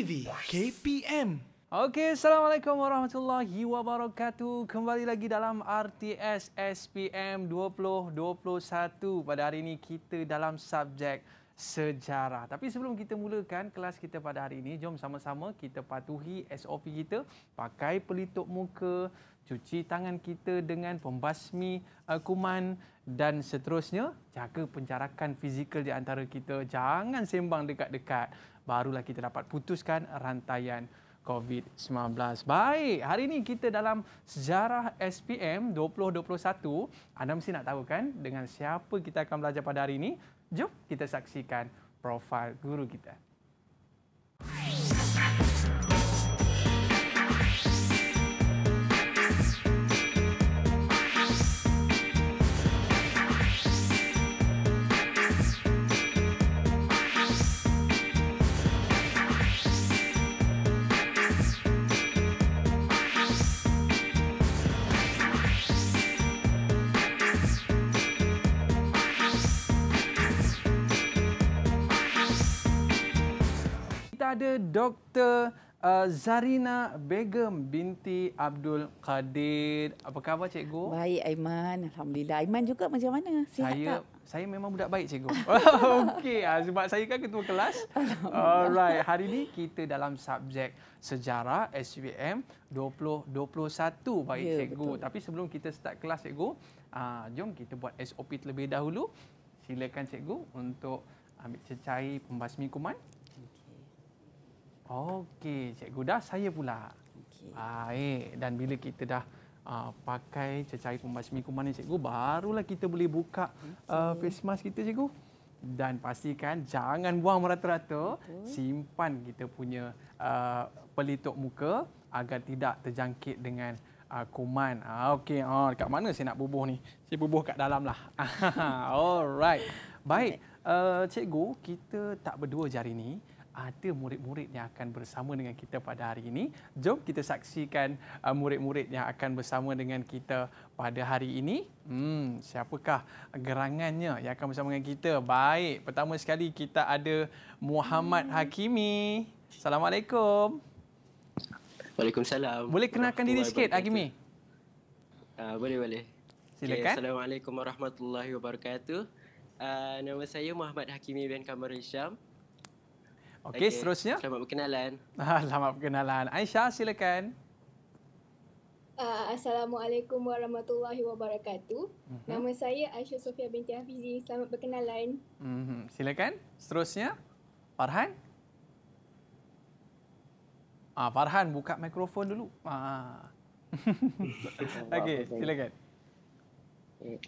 TV KPM. Okey, assalamualaikum warahmatullahi wabarakatuh. Kembali lagi dalam RTS SPM 2021. Pada hari ini kita dalam subjek sejarah. Tapi sebelum kita mulakan kelas kita pada hari ini, jom sama-sama kita patuhi SOP kita, pakai pelitup muka, cuci tangan kita dengan pembasmi kuman dan seterusnya jaga penjarakan fizikal di antara kita. Jangan sembang dekat-dekat barulah kita dapat putuskan rantaian COVID-19. Baik, hari ini kita dalam sejarah SPM 2021. Anda mesti nak tahu kan dengan siapa kita akan belajar pada hari ini? Jom kita saksikan profil guru kita. Hai. Ada Dr. Uh, Zarina Begum binti Abdul Kadir. Apa khabar cikgu? Baik Aiman, alhamdulillah. Aiman juga macam mana? Sihat saya, tak? Saya memang budak baik cikgu. Okey, ah, sebab saya kan ketua kelas. Alright, hari ini kita dalam subjek sejarah SPM 2021 baik ya, cikgu. Betul. Tapi sebelum kita start kelas cikgu, ah, jom kita buat SOP terlebih dahulu. Silakan cikgu untuk ambil cecair pembasmi kuman. Okey, cikgu dah saya pula. Okey. Ah, dan bila kita dah uh, pakai cecair pembasmi kuman ni cikgu, barulah kita boleh buka okay. uh, ah, face mask kita cikgu. Dan pastikan jangan buang merata-rata, okay. simpan kita punya uh, ah, pelitup muka agar tidak terjangkit dengan uh, kuman. Ah, Okey, ah, dekat mana saya nak bubuh ni? Saya bubuh kat dalam lah. Alright. Baik, uh, cikgu kita tak berdua hari ini ada murid-murid yang akan bersama dengan kita pada hari ini. Jom kita saksikan uh, murid-murid yang akan bersama dengan kita pada hari ini. Hmm, siapakah gerangannya yang akan bersama dengan kita? Baik, pertama sekali kita ada Muhammad hmm. Hakimi. Assalamualaikum. Waalaikumsalam. Boleh kenalkan diri sikit Hakimi? Uh, boleh, boleh. Silakan. Okay, Assalamualaikum warahmatullahi wabarakatuh. Uh, nama saya Muhammad Hakimi bin Kamar Hisham. Okey, okay. seterusnya. Selamat berkenalan. Ah, selamat berkenalan. Aisyah, silakan. Ah, Assalamualaikum warahmatullahi wabarakatuh. Mm-hmm. Nama saya Aisyah Sofia binti Hafizi. Selamat berkenalan. Mm-hmm. Silakan. Seterusnya, Farhan. Ah, Farhan, buka mikrofon dulu. Ah. Okey, silakan.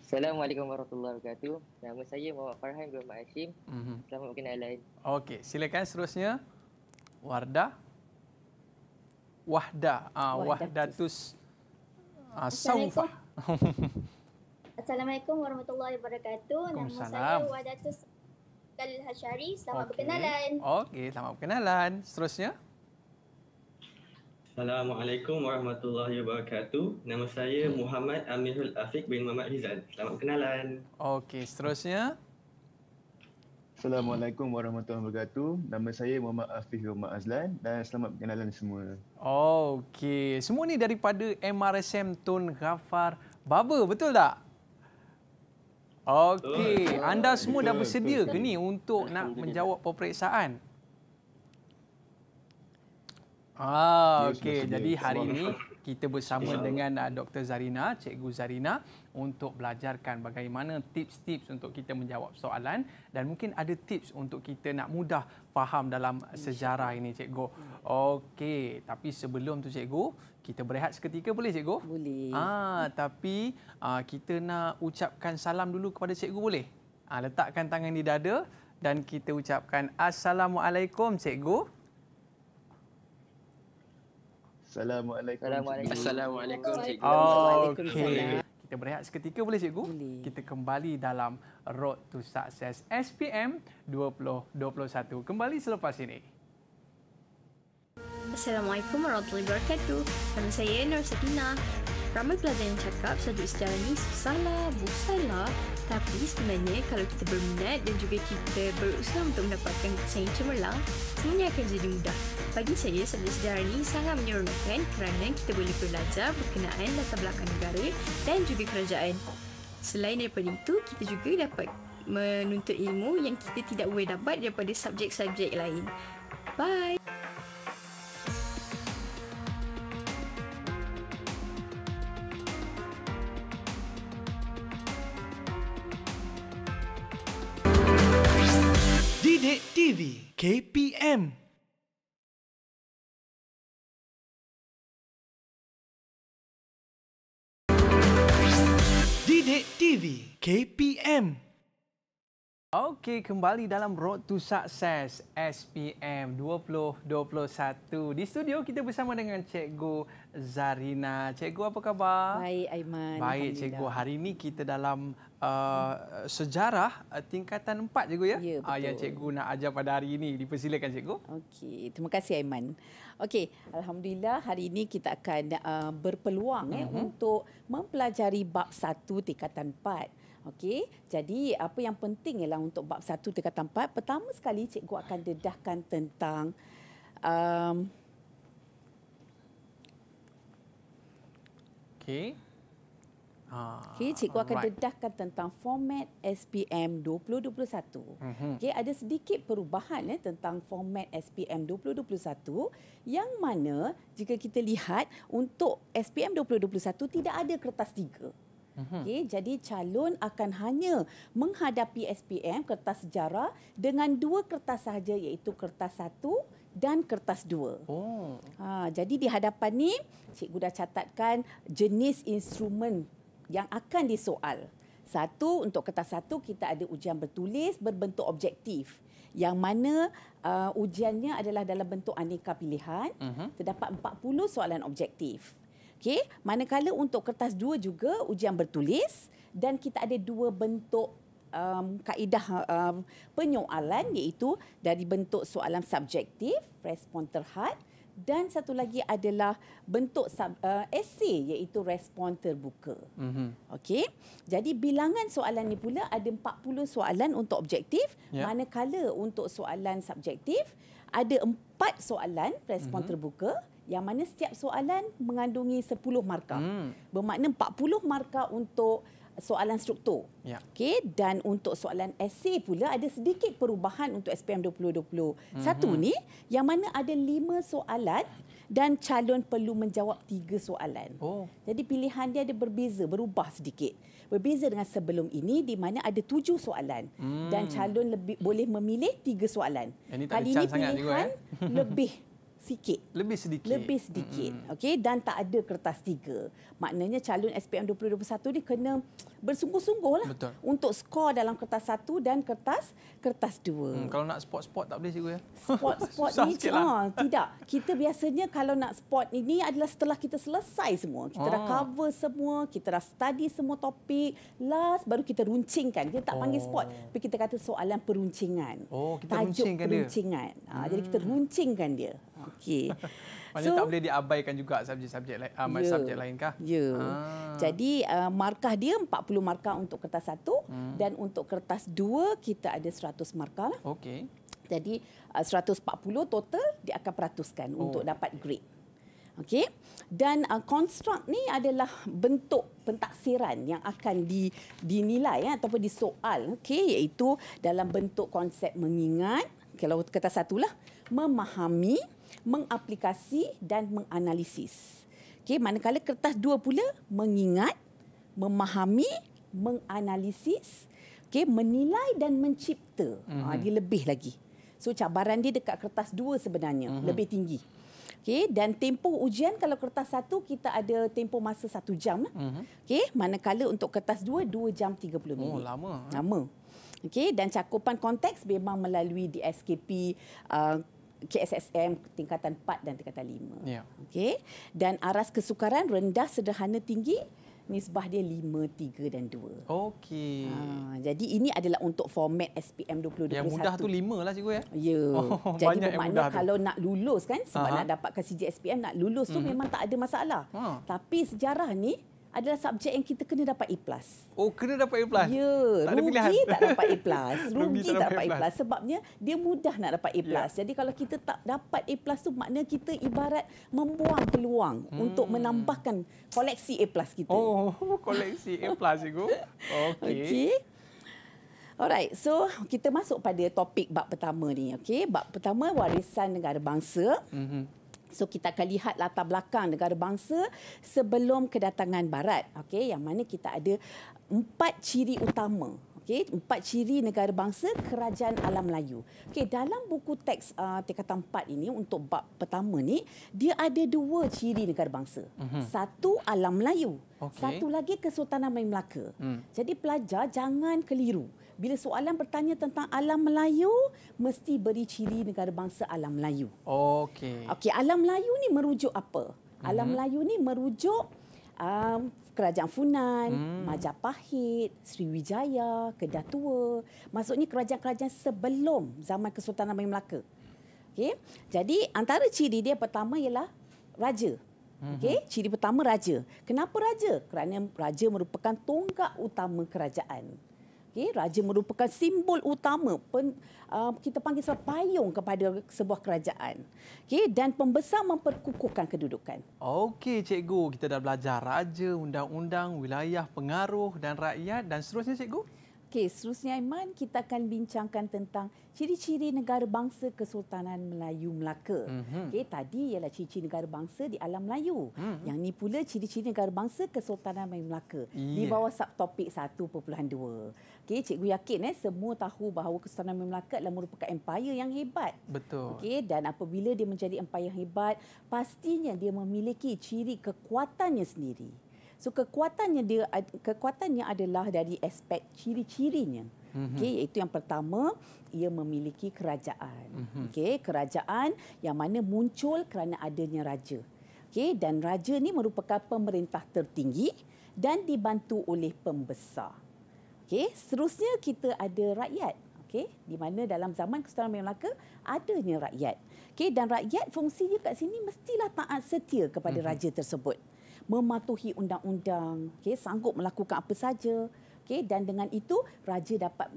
Assalamualaikum warahmatullahi wabarakatuh. Nama saya Muhammad Farhan bin Muhammad Hashim. Mm-hmm. Selamat berkenalan. Okey, silakan seterusnya. Warda. Wahda. Ah, Wahdatus. Ah, saufah. Assalamualaikum warahmatullahi wabarakatuh. Nama saya Wahdatus Khalil Hashari. Selamat okay. berkenalan. Okey, selamat berkenalan. Seterusnya. Assalamualaikum warahmatullahi wabarakatuh. Nama saya hmm. Muhammad Amirul Afiq bin Muhammad Rizal. Selamat kenalan. Okey, seterusnya. Assalamualaikum warahmatullahi wabarakatuh. Nama saya Muhammad Afiq Rumah Azlan dan selamat kenalan semua. Okey, semua ni daripada MRSM Tun Ghaffar Baba, betul tak? Okey, anda semua dah bersedia ke ni untuk nak menjawab peperiksaan? Ah, okey. Jadi hari ini kita bersama dengan ah, Dr. Zarina, Cikgu Zarina untuk belajarkan bagaimana tips-tips untuk kita menjawab soalan dan mungkin ada tips untuk kita nak mudah faham dalam sejarah ini, Cikgu. Hmm. Okey, tapi sebelum tu Cikgu, kita berehat seketika boleh, Cikgu? Boleh. Ah, tapi ah, kita nak ucapkan salam dulu kepada Cikgu boleh? Ah, letakkan tangan di dada dan kita ucapkan Assalamualaikum, Cikgu. Assalamualaikum. Assalamualaikum. Assalamualaikum. Assalamualaikum. Okay. Kita berehat seketika boleh cikgu? Boleh. Kita kembali dalam Road to Success SPM 2021. Kembali selepas ini. Assalamualaikum warahmatullahi wabarakatuh. Nama saya Nur Sakina. Ramai pelajar yang cakap sejuk sejarah ni susahlah, busailah. Tapi sebenarnya kalau kita berminat dan juga kita berusaha untuk mendapatkan sains cemerlang, semuanya akan jadi mudah. Bagi saya, subjek sejarah ini sangat menyeronokkan kerana kita boleh belajar berkenaan latar belakang negara dan juga kerajaan. Selain daripada itu, kita juga dapat menuntut ilmu yang kita tidak boleh dapat daripada subjek-subjek lain. Bye! TV KPM Didik TV KPM Okey, kembali dalam Road to Success SPM 2021. Di studio kita bersama dengan Cikgu Zarina. Cikgu apa khabar? Baik, Aiman. Baik, Cikgu. Hari ini kita dalam uh, sejarah uh, tingkatan empat cikgu ya, ya uh, ah, yang cikgu nak ajar pada hari ini. Dipersilakan cikgu. Okey, terima kasih Aiman. Okey, alhamdulillah hari ini kita akan uh, berpeluang mm-hmm. eh mhm. untuk mempelajari bab satu tingkatan empat. Okey, jadi apa yang penting ialah untuk bab satu tingkatan empat. Pertama sekali, cikgu akan dedahkan tentang um... Okey. Ah, okay, cikgu akan right. dedahkan tentang format SPM 2021. Mm-hmm. Okay, ada sedikit perubahan eh, tentang format SPM 2021 yang mana jika kita lihat untuk SPM 2021 tidak ada kertas tiga. Mhm. Okay, jadi calon akan hanya menghadapi SPM kertas sejarah dengan dua kertas sahaja iaitu kertas satu dan kertas dua. Oh. Ha, jadi di hadapan ni cikgu dah catatkan jenis instrumen yang akan disoal. Satu, untuk kertas satu kita ada ujian bertulis berbentuk objektif. Yang mana uh, ujiannya adalah dalam bentuk aneka pilihan. Uh-huh. Terdapat 40 soalan objektif. Okey, manakala untuk kertas dua juga ujian bertulis dan kita ada dua bentuk um, kaedah um, penyoalan iaitu dari bentuk soalan subjektif, respon terhad dan satu lagi adalah bentuk sub, uh, essay iaitu respon terbuka. Mm-hmm. Okey. Jadi bilangan soalan ni pula ada 40 soalan untuk objektif, yeah. manakala untuk soalan subjektif ada 4 soalan respon mm-hmm. terbuka yang mana setiap soalan mengandungi 10 markah. Hmm. Bermakna 40 markah untuk soalan struktur. Ya. Okey dan untuk soalan esei pula ada sedikit perubahan untuk SPM 2020. Mhm. Satu mm-hmm. ni yang mana ada 5 soalan dan calon perlu menjawab 3 soalan. Oh. Jadi pilihan dia ada berbeza, berubah sedikit. Berbeza dengan sebelum ini di mana ada 7 soalan mm. dan hmm. calon lebih boleh memilih 3 soalan. Ini Kali ini pilihan juga, eh. lebih sikit. Lebih sedikit. Lebih sedikit. Mm-hmm. Okey dan tak ada kertas tiga. Maknanya calon SPM 2021 ni kena bersungguh-sungguh lah Betul. untuk skor dalam kertas satu dan kertas kertas dua. Hmm, kalau nak spot-spot tak boleh cikgu ya? Spot-spot ni cik, lah. ha, tidak. Kita biasanya kalau nak spot ini adalah setelah kita selesai semua. Kita oh. dah ah. cover semua, kita dah study semua topik, last baru kita runcingkan. Dia tak oh. panggil spot. Oh. Tapi kita kata soalan peruncingan. Oh, kita Tajuk runcingkan peruncingan. dia. Ha, hmm. jadi kita hmm. runcingkan dia. Okey. Maksudnya so, tak boleh diabaikan juga subjek-subjek lain uh, ah, yeah, subjek lain kah? Ya. Yeah. Ah. Jadi uh, markah dia 40 markah untuk kertas satu hmm. dan untuk kertas dua kita ada 100 markah lah. Okey. Jadi ah, uh, 140 total dia akan peratuskan oh. untuk dapat grade. Okey. Dan uh, construct ni adalah bentuk pentaksiran yang akan di, dinilai ya, ataupun disoal okey iaitu dalam bentuk konsep mengingat kalau kertas satu lah memahami mengaplikasi dan menganalisis. Okey, manakala kertas dua pula mengingat, memahami, menganalisis, okey, menilai dan mencipta. Mm-hmm. dia lebih lagi. So cabaran dia dekat kertas dua sebenarnya, mm-hmm. lebih tinggi. Okey, dan tempoh ujian kalau kertas satu kita ada tempoh masa satu jam lah. Mm-hmm. Okey, manakala untuk kertas dua dua jam tiga puluh minit. Oh, lama. Eh. Lama. Okey, dan cakupan konteks memang melalui DSKP uh, KSSM tingkatan 4 dan tingkatan 5. Ya. Okey. Dan aras kesukaran rendah, sederhana, tinggi nisbah dia 5, 3 dan 2. Okey. Ha, jadi ini adalah untuk format SPM 2021. Yang mudah tu 5 lah cikgu ya. Ya. Oh, jadi bermakna kalau tu. nak lulus kan sebab Aha. nak dapatkan CJ SPM nak lulus tu hmm. memang tak ada masalah. Ha. Tapi sejarah ni adalah subjek yang kita kena dapat A+. Oh, kena dapat A+. Ya, tak rugi ada tak dapat A+. Rugi tak dapat A+. Sebabnya dia mudah nak dapat A+. Ya. Jadi kalau kita tak dapat A+, tu maknanya kita ibarat membuang peluang hmm. untuk menambahkan koleksi A+. kita. Oh, koleksi A+, Cikgu. Okey. Okay. Alright, so kita masuk pada topik bab pertama ni. Okey, bab pertama warisan negara bangsa. Mm -hmm. So kita akan lihat latar belakang negara bangsa sebelum kedatangan Barat. Okey, yang mana kita ada empat ciri utama. Okey, empat ciri negara bangsa kerajaan alam Melayu. Okey, dalam buku teks uh, tingkatan empat ini untuk bab pertama ni dia ada dua ciri negara bangsa. Mm-hmm. Satu alam Melayu, okay. satu lagi Kesultanan Melayu Melaka. Mm. Jadi pelajar jangan keliru bila soalan bertanya tentang alam Melayu mesti beri ciri negara bangsa alam Melayu. Okey. Okey, alam Melayu ni merujuk apa? Alam mhm. Melayu ni merujuk um, kerajaan Funan, mm. Majapahit, Sriwijaya, Kedah Tua, maksudnya kerajaan-kerajaan sebelum zaman Kesultanan Bumi Melaka. Okey. Jadi antara ciri dia pertama ialah raja. Mhm. Okay. ciri pertama raja. Kenapa raja? Kerana raja merupakan tonggak utama kerajaan. Okay, raja merupakan simbol utama pen, uh, kita panggil sebagai payung kepada sebuah kerajaan. Okay, dan pembesar memperkukuhkan kedudukan. Okey, cikgu, kita dah belajar raja, undang-undang, wilayah, pengaruh dan rakyat dan seterusnya cikgu. Okey, seterusnya Iman kita akan bincangkan tentang ciri-ciri negara bangsa Kesultanan Melayu Melaka. Mm-hmm. Okey, tadi ialah ciri-ciri negara bangsa di alam Melayu. Mm-hmm. Yang ni pula ciri-ciri negara bangsa Kesultanan Melayu Melaka yeah. di bawah subtopik 1.2. Okey, cikgu yakin eh semua tahu bahawa Kesultanan Melaka adalah merupakan empire yang hebat. Betul. Okey, dan apabila dia menjadi empire yang hebat, pastinya dia memiliki ciri kekuatannya sendiri. So kekuatannya dia kekuatannya adalah dari aspek ciri-cirinya. Mhm. Okey, iaitu yang pertama, ia memiliki kerajaan. Mhm. Okey, kerajaan yang mana muncul kerana adanya raja. Okey, dan raja ni merupakan pemerintah tertinggi dan dibantu oleh pembesar. Okey, seterusnya kita ada rakyat. Okey, di mana dalam zaman Kesultanan Melaka adanya rakyat. Okey, dan rakyat fungsinya kat sini mestilah taat setia kepada mm-hmm. raja tersebut. Mematuhi undang-undang, okey, sanggup melakukan apa saja. Okey, dan dengan itu raja dapat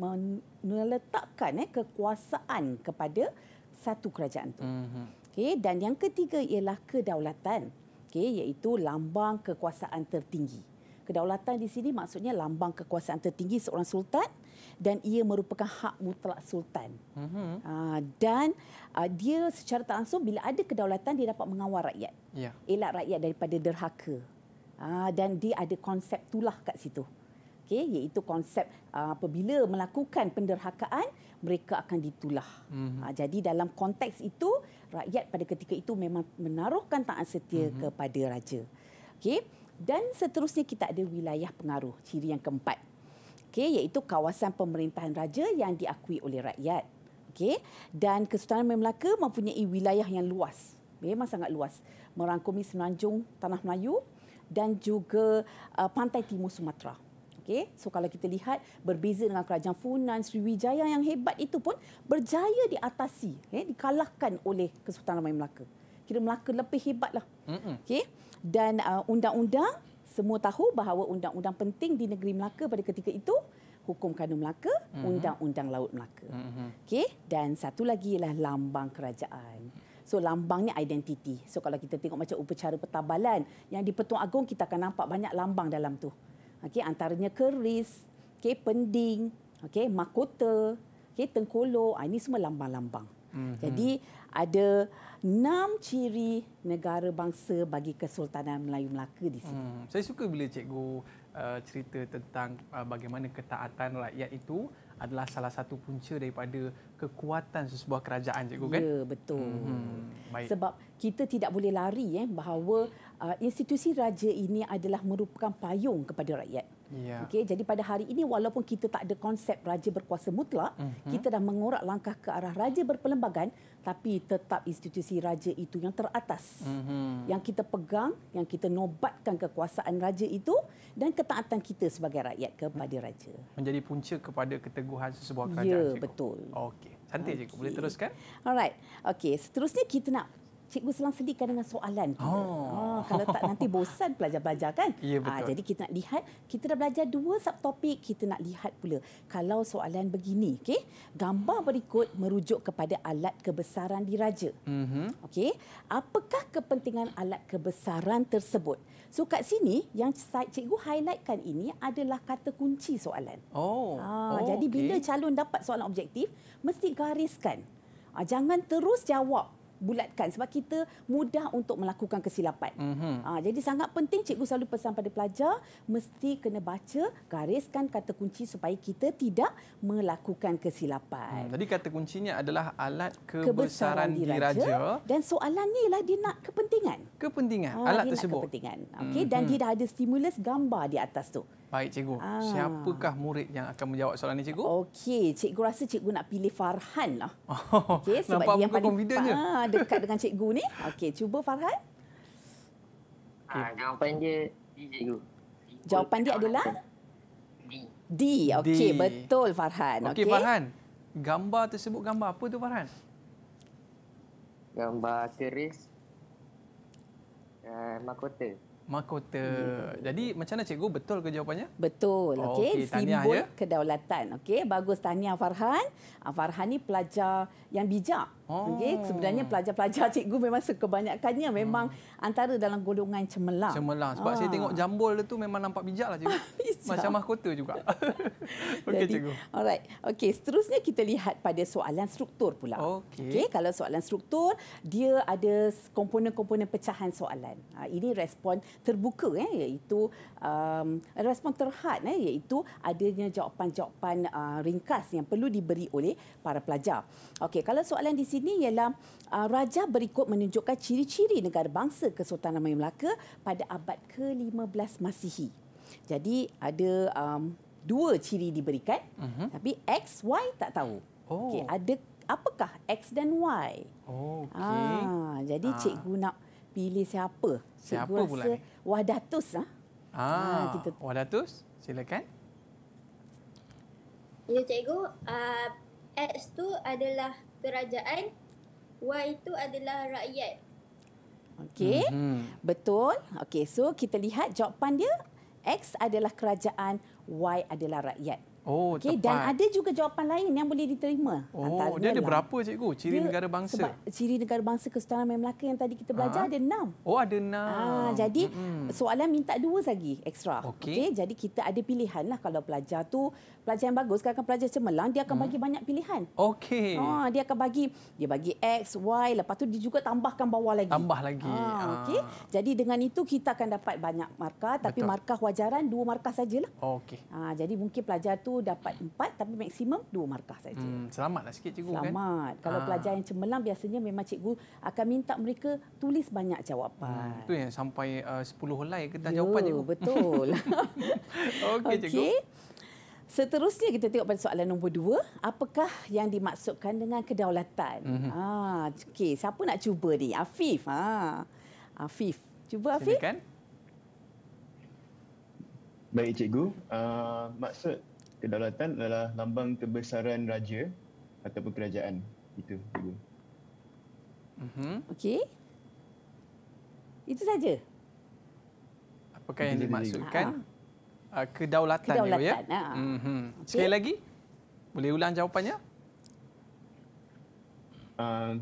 meletakkan eh kekuasaan kepada satu kerajaan tu. Mm-hmm. Okey, dan yang ketiga ialah kedaulatan. Okey, iaitu lambang kekuasaan tertinggi. Kedaulatan di sini maksudnya lambang kekuasaan tertinggi seorang sultan dan ia merupakan hak mutlak sultan. Uh-huh. dan ah, dia secara tak langsung bila ada kedaulatan dia dapat mengawal rakyat. Yeah. Elak rakyat daripada derhaka. Ah, dan dia ada konsep tulah kat situ. Okay, iaitu konsep apabila melakukan penderhakaan, mereka akan ditulah. Mm-hmm. jadi dalam konteks itu, rakyat pada ketika itu memang menaruhkan taat setia mm-hmm. kepada raja. Okay dan seterusnya kita ada wilayah pengaruh ciri yang keempat okey iaitu kawasan pemerintahan raja yang diakui oleh rakyat okey dan kesultanan Melaka mempunyai wilayah yang luas memang sangat luas merangkumi semenanjung tanah Melayu dan juga uh, pantai timur Sumatera okey so kalau kita lihat berbeza dengan kerajaan Funan Sriwijaya yang hebat itu pun berjaya diatasi okay? Eh, dikalahkan oleh kesultanan Melaka kira Melaka lebih hebatlah okey dan uh, undang-undang semua tahu bahawa undang-undang penting di negeri Melaka pada ketika itu hukum kanun Melaka, mhm. undang-undang laut Melaka. mm Okey, dan satu lagi ialah lambang kerajaan. So lambangnya identiti. So kalau kita tengok macam upacara pertabalan yang di Petung Agong kita akan nampak banyak lambang dalam tu. Okey, antaranya keris, okey, pending, okey, mahkota, okey, tengkolo, ah, ini semua lambang-lambang. Mm-hmm. Jadi ada enam ciri negara bangsa bagi Kesultanan Melayu Melaka di sini. Mm. Saya suka bila cikgu uh, cerita tentang uh, bagaimana ketaatan rakyat itu adalah salah satu punca daripada kekuatan sesebuah kerajaan cikgu kan? Ya, betul. Mm-hmm. Sebab kita tidak boleh lari eh bahawa uh, institusi raja ini adalah merupakan payung kepada rakyat. Yeah. Okey, jadi pada hari ini walaupun kita tak ada konsep raja berkuasa mutlak, mm-hmm. kita dah mengorak langkah ke arah raja berperlembagaan tapi tetap institusi raja itu yang teratas. Mm-hmm. Yang kita pegang, yang kita nobatkan kekuasaan raja itu dan ketaatan kita sebagai rakyat kepada raja. Menjadi punca kepada keteguhan sebuah ya, kerajaan. Ya, yeah, betul. Okey. Santai okay. je, boleh teruskan? Alright. Okey, seterusnya kita nak cikgu selang sedihkan dengan soalan kita. Oh. Ah, kalau tak nanti bosan pelajar-pelajar kan? Ya, ah, betul. jadi kita nak lihat, kita dah belajar dua subtopik, kita nak lihat pula. Kalau soalan begini, okay? gambar berikut merujuk kepada alat kebesaran diraja. Mm-hmm. Okay? Apakah kepentingan alat kebesaran tersebut? So kat sini yang cikgu highlightkan ini adalah kata kunci soalan. Oh. Ah, oh jadi okay. bila calon dapat soalan objektif mesti gariskan. Ah, jangan terus jawab bulatkan sebab kita mudah untuk melakukan kesilapan. Mm-hmm. Ha, jadi sangat penting cikgu selalu pesan pada pelajar mesti kena baca gariskan kata kunci supaya kita tidak melakukan kesilapan. Hmm, jadi kata kuncinya adalah alat kebesaran, kebesaran diraja, diraja dan soalannya ialah dia nak kepentingan. Kepentingan ha, alat tersebut. kepentingan. Okey mm-hmm. dan dia dah ada stimulus gambar di atas tu. Baik cikgu. Ah. Siapakah murid yang akan menjawab soalan ini cikgu? Okey, cikgu rasa cikgu nak pilih Farhan lah. Oh, Okey, sebab Nampak dia yang paling confidence. Ah, dekat dengan cikgu ni. Okey, cuba Farhan. Okay. Ah, jawapan dia cikgu. Jawapan dia adalah D. D. Okey, betul Farhan. Okey. Okey Farhan. Gambar tersebut gambar apa tu Farhan? Gambar keris. Eh, uh, mahkota mahkota. Hmm. Jadi macam mana cikgu betul ke jawapannya? Betul. Oh, okey, okay. simbol ya? kedaulatan. Okey, bagus tahniah Farhan. Ah, Farhan ni pelajar yang bijak. Oh. Okay. Sebenarnya pelajar-pelajar cikgu memang kebanyakannya hmm. memang hmm. antara dalam golongan cemerlang. Cemerlang. Sebab ah. saya tengok jambol dia tu memang nampak bijak lah cikgu. Macam mahkota juga. Okey cikgu. Alright. Okey seterusnya kita lihat pada soalan struktur pula. Okey. Okay. Kalau soalan struktur, dia ada komponen-komponen pecahan soalan. Ha, ini respon terbuka eh, iaitu um, respon terhad eh, iaitu adanya jawapan-jawapan uh, ringkas yang perlu diberi oleh para pelajar. Okey kalau soalan di sini ialah uh, raja berikut menunjukkan ciri-ciri negara bangsa Kesultanan Melayu Melaka pada abad ke-15 Masihi. Jadi ada um, dua ciri diberikan uh-huh. tapi X, Y tak tahu. Oh. Okey, ada apakah X dan Y? Oh, okay. ah, jadi ah. cikgu nak pilih siapa? Cikgu siapa pula? Wadatus ah. Ah, ah kita... Wadatus, silakan. Ya cikgu, uh, X tu adalah kerajaan wa itu adalah rakyat. Okey. Mm-hmm. Betul. Okey, so kita lihat jawapan dia X adalah kerajaan, Y adalah rakyat. Oh, okay, tepat. Dan ada juga jawapan lain yang boleh diterima. Oh, Antara dia ada berapa, cikgu? Ciri dia, negara bangsa? Sebab ciri negara bangsa Kesultanan Melayu Melaka yang tadi kita belajar ha? ada enam. Oh, ada enam. Ha, jadi, mm-hmm. soalan minta dua lagi ekstra. Okay. okay. Jadi, kita ada pilihan lah kalau pelajar tu pelajar yang bagus. kalau pelajar cemerlang, dia akan mm. bagi banyak pilihan. Okay. Ha, ah, dia akan bagi dia bagi X, Y. Lepas tu dia juga tambahkan bawah lagi. Tambah lagi. Ha, ha. Okay. Jadi, dengan itu kita akan dapat banyak markah. Tapi Betul. markah wajaran, dua markah sajalah. Oh, okay. Ha, jadi, mungkin pelajar tu dapat empat tapi maksimum dua markah saja. Hmm, selamatlah sikit cikgu selamat. kan. Selamat. Kalau ha. pelajar yang cemerlang biasanya memang cikgu akan minta mereka tulis banyak jawapan. Itu hmm, yang sampai uh, sepuluh helai ke tak Yo, ya, jawapan cikgu. Betul. Okey okay. cikgu. Seterusnya kita tengok pada soalan nombor dua. Apakah yang dimaksudkan dengan kedaulatan? Mm-hmm. Ah, okay. Siapa nak cuba ni? Afif. Ha. Afif. Cuba Afif. Silakan. Baik, Cikgu. Uh, maksud kedaulatan adalah lambang kebesaran raja atau kerajaan itu dulu. Mhm. Okey. Itu saja. Apakah yang dimaksudkan? Uh, kedaulatan, ya? kedaulatan ya. Mhm. Okay. Sekali lagi? Boleh ulang jawapannya? Uh,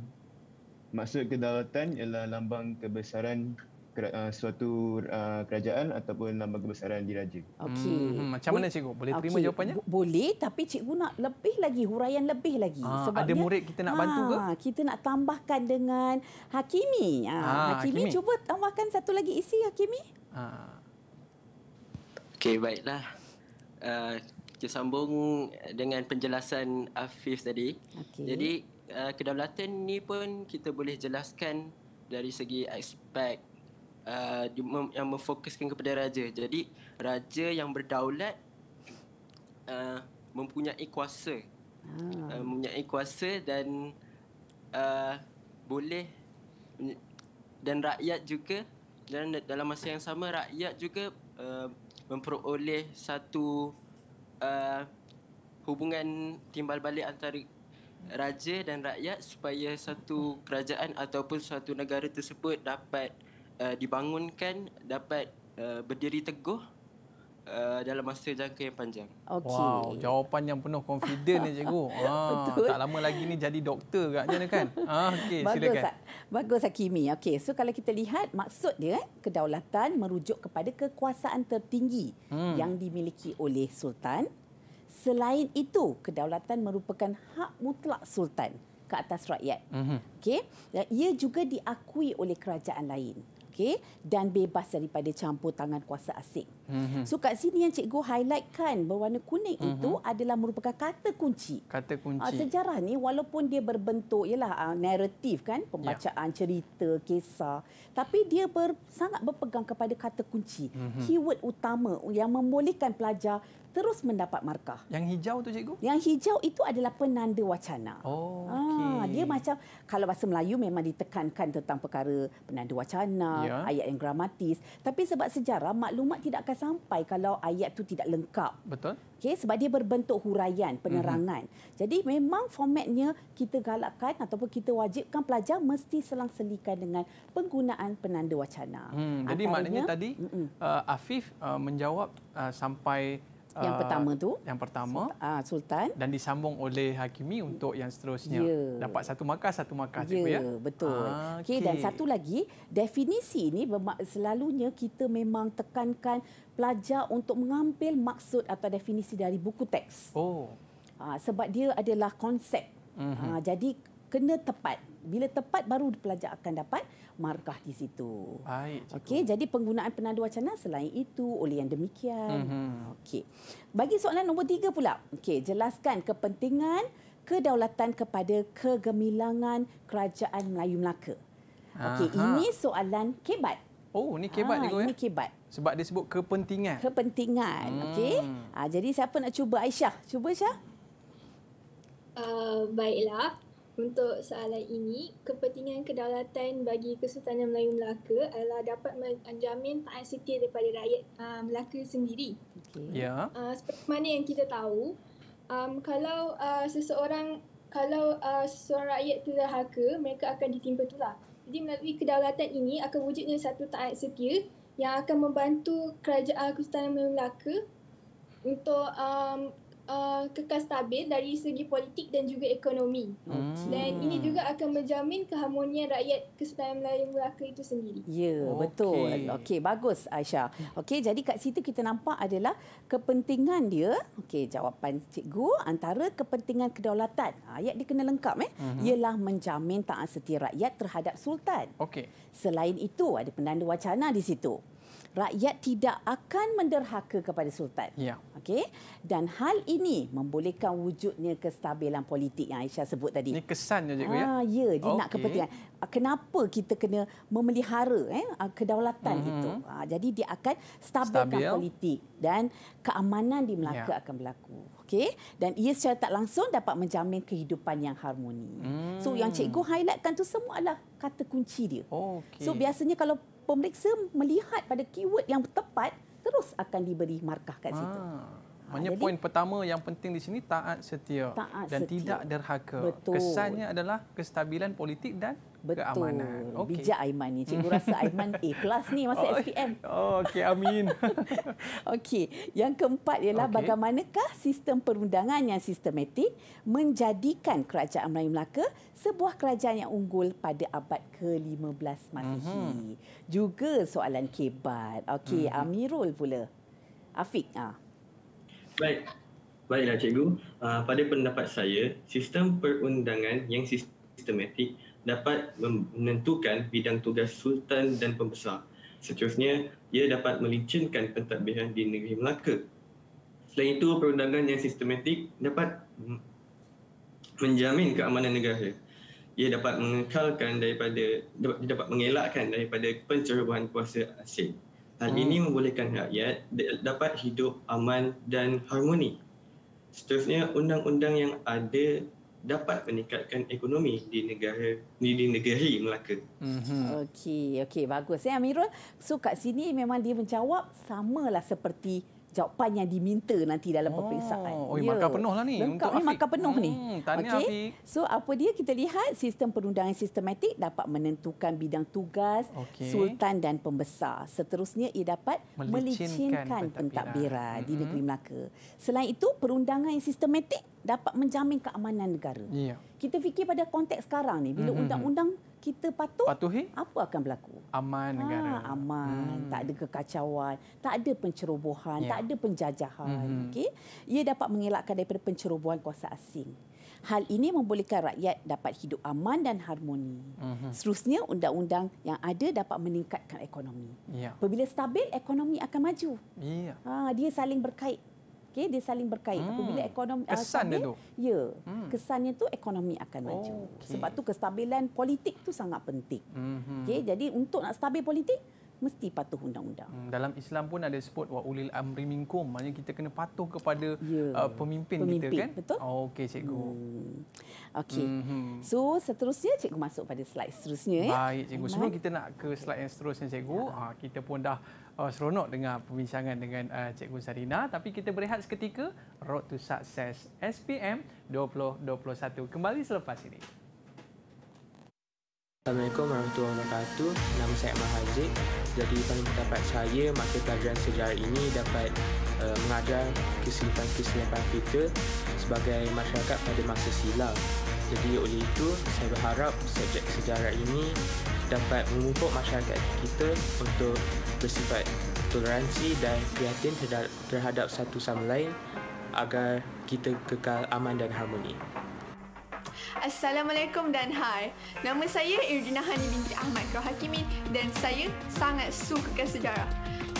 maksud kedaulatan ialah lambang kebesaran kera- uh, suatu uh, kerajaan ataupun lambang kebesaran diraja. Okey. Hmm, macam mana cikgu? Boleh terima okay. jawapannya? Boleh, tapi cikgu nak lebih lagi huraian lebih lagi ha, ah, sebab ada murid kita nak ha, bantu ke? Ah, kita nak tambahkan dengan Hakimi. Ha, ha, Hakimi. Hakimi cuba tambahkan satu lagi isi Hakimi. Ha. Okey, baiklah. Uh, kita sambung dengan penjelasan Afif tadi. Okay. Jadi, uh, kedaulatan ni pun kita boleh jelaskan dari segi aspek uh, uh, yang memfokuskan kepada raja. Jadi raja yang berdaulat uh, mempunyai kuasa. Hmm. Uh, mempunyai kuasa dan uh, boleh dan rakyat juga dan dalam masa yang sama rakyat juga uh, memperoleh satu uh, hubungan timbal balik antara raja dan rakyat supaya satu kerajaan ataupun suatu negara tersebut dapat Eh, dibangunkan dapat uh, berdiri teguh Uh, dalam masa jangka yang panjang. Okay. Wow, jawapan yang penuh confident ni cikgu. Ah, tak lama lagi ni jadi doktor agaknya kan. Ah, okey, silakan. Sah. Bagus Hakimi. Okey, so kalau kita lihat maksud dia kan, kedaulatan merujuk kepada kekuasaan tertinggi hmm. yang dimiliki oleh sultan. Selain itu, kedaulatan merupakan hak mutlak sultan ke atas rakyat. Mm-hmm. Okey, ia juga diakui oleh kerajaan lain okey dan bebas daripada campur tangan kuasa asing. Mm-hmm. So kat sini yang cikgu highlightkan berwarna kuning mm-hmm. itu adalah merupakan kata kunci. Kata kunci. Uh, sejarah ni walaupun dia berbentuk ialah uh, ah, naratif kan, ya. pembacaan yeah. cerita, kisah, tapi dia ber, sangat berpegang kepada kata kunci, mm-hmm. keyword utama yang membolehkan pelajar terus mendapat markah. Yang hijau tu cikgu? Yang hijau itu adalah penanda wacana. Oh, ah, okay. dia macam kalau bahasa Melayu memang ditekankan tentang perkara penanda wacana, yeah. ayat yang gramatis, tapi sebab sejarah maklumat tidak akan sampai kalau ayat tu tidak lengkap. Betul. Okay, sebab dia berbentuk huraian, penerangan. Mm-hmm. Jadi memang formatnya kita galakkan ataupun kita wajibkan pelajar mesti selang-selikan dengan penggunaan penanda wacana. Hmm, jadi maknanya tadi uh, Afif uh, menjawab uh, sampai yang ah, pertama tu yang pertama ah, sultan dan disambung oleh hakimi untuk yang seterusnya ya. dapat satu markah satu markah ya, ya betul ah, okey okay. dan satu lagi definisi ini selalunya kita memang tekankan pelajar untuk mengambil maksud atau definisi dari buku teks oh ah, sebab dia adalah konsep mm-hmm. jadi kena tepat bila tepat baru pelajar akan dapat markah di situ. Baik. Okey, jadi penggunaan penanda wacana selain itu oleh yang demikian. Mm-hmm. Okey. Bagi soalan nombor tiga pula. Okey, jelaskan kepentingan kedaulatan kepada kegemilangan kerajaan Melayu Melaka. Okey, ini soalan kebat. Oh, ini kebat ha, ah, juga ini Ini eh? kebat. Sebab dia sebut kepentingan. Kepentingan. Hmm. Okey. Ha, jadi siapa nak cuba Aisyah? Cuba Aisyah. Uh, baiklah. Untuk soalan ini, kepentingan kedaulatan bagi Kesultanan Melayu Melaka adalah dapat menjamin taat setia daripada rakyat uh, Melaka sendiri. Okay. Ya. Yeah. Uh, seperti mana yang kita tahu, um, kalau uh, seseorang kalau uh, seseorang rakyat itu derhaka, mereka akan ditimpa tulah. Jadi melalui kedaulatan ini akan wujudnya satu taat setia yang akan membantu kerajaan Kesultanan Melayu Melaka untuk um, Uh, kekal stabil dari segi politik dan juga ekonomi. Hmm. Dan ini juga akan menjamin keharmonian rakyat Kesultanan Melayu Melaka itu sendiri. Ya, okay. betul. Okey, bagus Aisyah. Okey, jadi kat situ kita nampak adalah kepentingan dia, okey, jawapan cikgu antara kepentingan kedaulatan. Ha, ayat dia kena lengkap eh. Hmm. Ialah menjamin taat setia rakyat terhadap sultan. Okey. Selain itu ada penanda wacana di situ rakyat tidak akan menderhaka kepada sultan. Ya. Okey. Dan hal ini membolehkan wujudnya kestabilan politik yang Aisyah sebut tadi. Ini kesannya cikgu ya? Ah ya, dia okay. nak kepentingan. Ah, kenapa kita kena memelihara eh ah, kedaulatan mm-hmm. itu? Ah jadi dia akan stabilkan Stabil. politik dan keamanan di Melaka ya. akan berlaku okey dan ia secara tak langsung dapat menjamin kehidupan yang harmoni. Hmm. So yang hmm. cikgu highlightkan tu semua adalah kata kunci dia. Oh, okay. So biasanya kalau pemeriksa melihat pada keyword yang tepat terus akan diberi markah kat situ. Ah. Maknanya ha, poin pertama yang penting di sini taat setia taat dan setia. tidak derhaka. Betul. Kesannya adalah kestabilan politik dan Betul. keamanan. Okay. Bijak Aiman ni. Cikgu rasa Aiman ikhlas ni masa oh, SPM. Oh, okey. Amin. okey. Yang keempat ialah okay. bagaimanakah sistem perundangan yang sistematik menjadikan Kerajaan Melayu Melaka sebuah kerajaan yang unggul pada abad ke-15 Masihi. Mm-hmm. Juga soalan kebat. Okey, mm-hmm. Amirul pula. Afiq ah. Baik. Baiklah cikgu, uh, pada pendapat saya, sistem perundangan yang sistematik dapat menentukan bidang tugas sultan dan pembesar. Seterusnya, ia dapat melincinkan pentadbiran di negeri Melaka. Selain itu, perundangan yang sistematik dapat menjamin keamanan negara. Ia dapat mengekalkan daripada dapat mengelakkan daripada pencerobohan kuasa asing. Hal hmm. ini membolehkan rakyat dapat hidup aman dan harmoni. Seterusnya, undang-undang yang ada dapat meningkatkan ekonomi di negara di, di negeri Melaka. Mm-hmm. Okey, okey, bagus. Ya, Amirul, so kat sini memang dia menjawab samalah seperti jawapan yang diminta nanti dalam oh. peperiksaan. Oh, ya. makan penuh lah ni Lengkap untuk ni eh, makan penuh hmm, ni. Tahniah okay. Afiq. So apa dia kita lihat sistem perundangan sistematik dapat menentukan bidang tugas okay. sultan dan pembesar. Seterusnya ia dapat melicinkan, melicinkan pentadbiran hmm di mm-hmm. negeri Melaka. Selain itu perundangan yang sistematik dapat menjamin keamanan negara. Yeah. Kita fikir pada konteks sekarang ni bila mm undang-undang kita patuh, patuhi, apa akan berlaku? Aman ha, negara. Aman, hmm. tak ada kekacauan, tak ada pencerobohan, ya. tak ada penjajahan. Hmm. Okey. Ia dapat mengelakkan daripada pencerobohan kuasa asing. Hal ini membolehkan rakyat dapat hidup aman dan harmoni. Mm-hmm. Seterusnya, undang-undang yang ada dapat meningkatkan ekonomi. Yeah. Bila stabil, ekonomi akan maju. Yeah. Ha, dia saling berkait okey dia saling berkait hmm. apabila ekonomi uh, stabil, dia tu ya hmm. kesannya tu ekonomi akan maju oh, okay. sebab tu kestabilan politik tu sangat penting hmm. okey jadi untuk nak stabil politik mesti patuh undang-undang. Hmm, dalam Islam pun ada sebut wa ulil amri minkum maknanya kita kena patuh kepada yeah. uh, pemimpin, pemimpin kita kan? Betul? Oh okey cikgu. Hmm. Okey. Mm-hmm. So seterusnya cikgu masuk pada slide seterusnya ya. Baik cikgu. Sebelum kita nak ke slide yang seterusnya cikgu, ya. ah kita pun dah Oh, seronok dengar perbincangan dengan uh, Cikgu Sarina. Tapi kita berehat seketika. Road to Success SPM 2021. Kembali selepas ini. Assalamualaikum warahmatullahi wabarakatuh. Nama saya Ahmad Haziq. Jadi paling pendapat saya, mata pelajaran sejarah ini dapat uh, mengajar kesilapan-kesilapan kita sebagai masyarakat pada masa silam. Jadi oleh itu, saya berharap subjek sejarah ini dapat mengumpul masyarakat kita untuk bersifat toleransi dan prihatin terhadap satu sama lain agar kita kekal aman dan harmoni. Assalamualaikum dan hai. Nama saya Irdina Hani binti Ahmad Kohakimin dan saya sangat suka ke sejarah.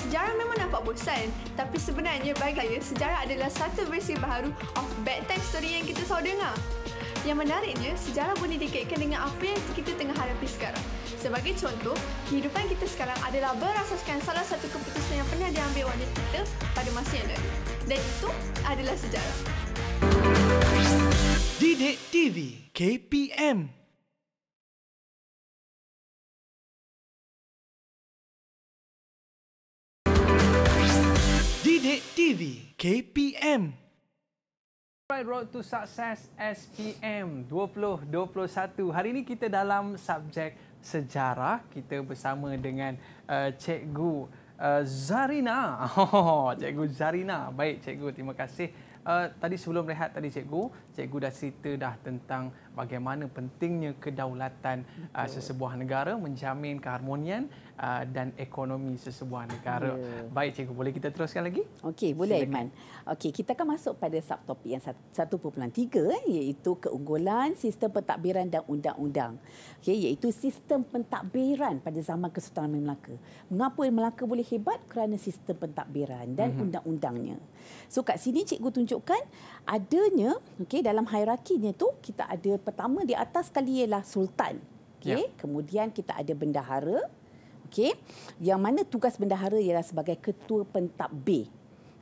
Sejarah memang nampak bosan tapi sebenarnya bagi saya sejarah adalah satu versi baru of bedtime story yang kita selalu dengar. Yang menariknya, sejarah boleh dikaitkan dengan apa yang kita tengah hadapi sekarang. Sebagai contoh, kehidupan kita sekarang adalah berasaskan salah satu keputusan yang pernah diambil oleh kita pada masa yang lalu. Dan itu adalah sejarah. Didik TV KPM Didik TV KPM Spy Road to Success SPM 2021. Hari ini kita dalam subjek sejarah. Kita bersama dengan uh, Cikgu uh, Zarina. Oh, Cikgu Zarina. Baik, Cikgu. Terima kasih. Uh, tadi sebelum rehat tadi Cikgu, cikgu dah cerita dah tentang bagaimana pentingnya kedaulatan uh, sesebuah negara menjamin keharmonian uh, dan ekonomi sesebuah negara. Yeah. Baik cikgu, boleh kita teruskan lagi? Okey, boleh Iman. Okey, kita akan masuk pada subtopik yang 1.3 eh, iaitu keunggulan sistem pentadbiran dan undang-undang. Okey, iaitu sistem pentadbiran pada zaman Kesultanan Melaka. Mengapa Melaka boleh hebat? Kerana sistem pentadbiran dan mm-hmm. undang-undangnya. So kat sini cikgu tunjukkan adanya okey dalam hierarkinya tu kita ada pertama di atas sekali ialah sultan. Okey, ya. kemudian kita ada bendahara. Okey. Yang mana tugas bendahara ialah sebagai ketua pentadbir.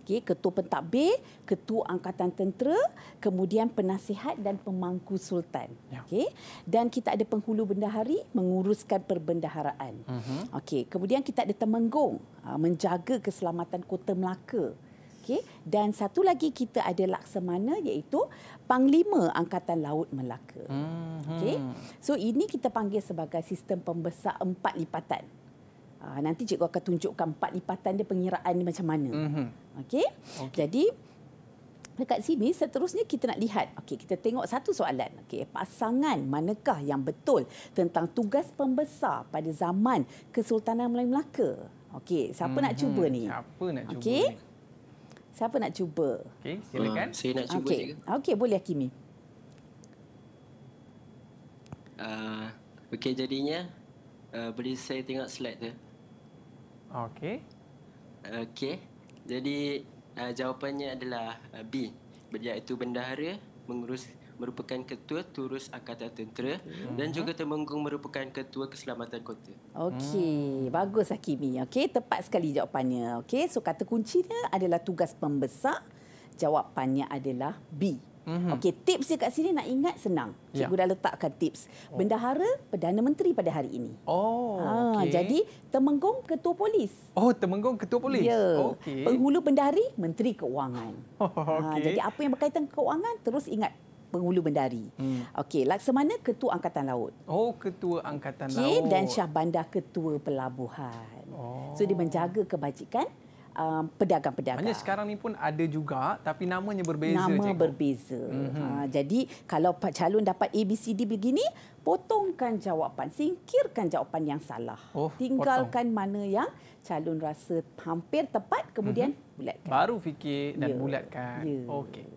Okey, ketua pentadbir, ketua angkatan tentera, kemudian penasihat dan pemangku sultan. Ya. Okey. Dan kita ada penghulu bendahari menguruskan perbendaharaan. Uh-huh. Okey, kemudian kita ada temenggung ha, menjaga keselamatan Kota Melaka. Okay. Dan satu lagi kita ada laksamana iaitu Panglima Angkatan Laut Melaka. Hmm. Okay. So ini kita panggil sebagai sistem pembesar empat lipatan. Uh, nanti cikgu akan tunjukkan empat lipatan dia pengiraan dia macam mana. Hmm. Okay. okay. Jadi dekat sini seterusnya kita nak lihat. Okay, kita tengok satu soalan. Okay, pasangan manakah yang betul tentang tugas pembesar pada zaman Kesultanan Melayu Melaka? Okey, siapa hmm. nak mhm. cuba ni? Siapa nak cuba okay. Siapa nak cuba? Okey, silakan. Uh, saya nak cuba okay. juga. Ah, okey, boleh Hakimi. Uh, okey jadinya uh, boleh saya tengok slide tu. Okey. Okey. Jadi uh, jawapannya adalah uh, B. Iaitu bendahara mengurus merupakan ketua turus Angkatan Tentera okay. Hmm. dan juga Temenggung merupakan ketua keselamatan kota. Okey, hmm. bagus Hakimi. Okey, tepat sekali jawapannya. Okey, so kata kuncinya adalah tugas pembesar. Jawapannya adalah B. Mm-hmm. Okey, tips dia kat sini nak ingat senang. Ya. Cikgu yeah. dah letakkan tips. Oh. Bendahara Perdana Menteri pada hari ini. Oh, ha, ah, okay. jadi Temenggung Ketua Polis. Oh, Temenggung Ketua Polis. Yeah. Okey. Penghulu Bendahari Menteri Keuangan. Oh, okay. ha, ah, jadi apa yang berkaitan keuangan terus ingat penghulu bendari. Hmm. Okey, Laksamana Ketua Angkatan Laut. Oh, Ketua Angkatan okay, Laut. Dan Syah Bandar Ketua Pelabuhan. Oh. So dia menjaga kebajikan um, pedagang-pedagang. Maksudnya sekarang ni pun ada juga tapi namanya berbeza. Nama cikgu. berbeza. Mm-hmm. Ha, jadi kalau Pak Calon dapat ABCD begini, potongkan jawapan, singkirkan jawapan yang salah. Oh, Tinggalkan potong. mana yang calon rasa hampir tepat kemudian mm-hmm. bulatkan. Baru fikir dan yeah. bulatkan. Yeah. Okey.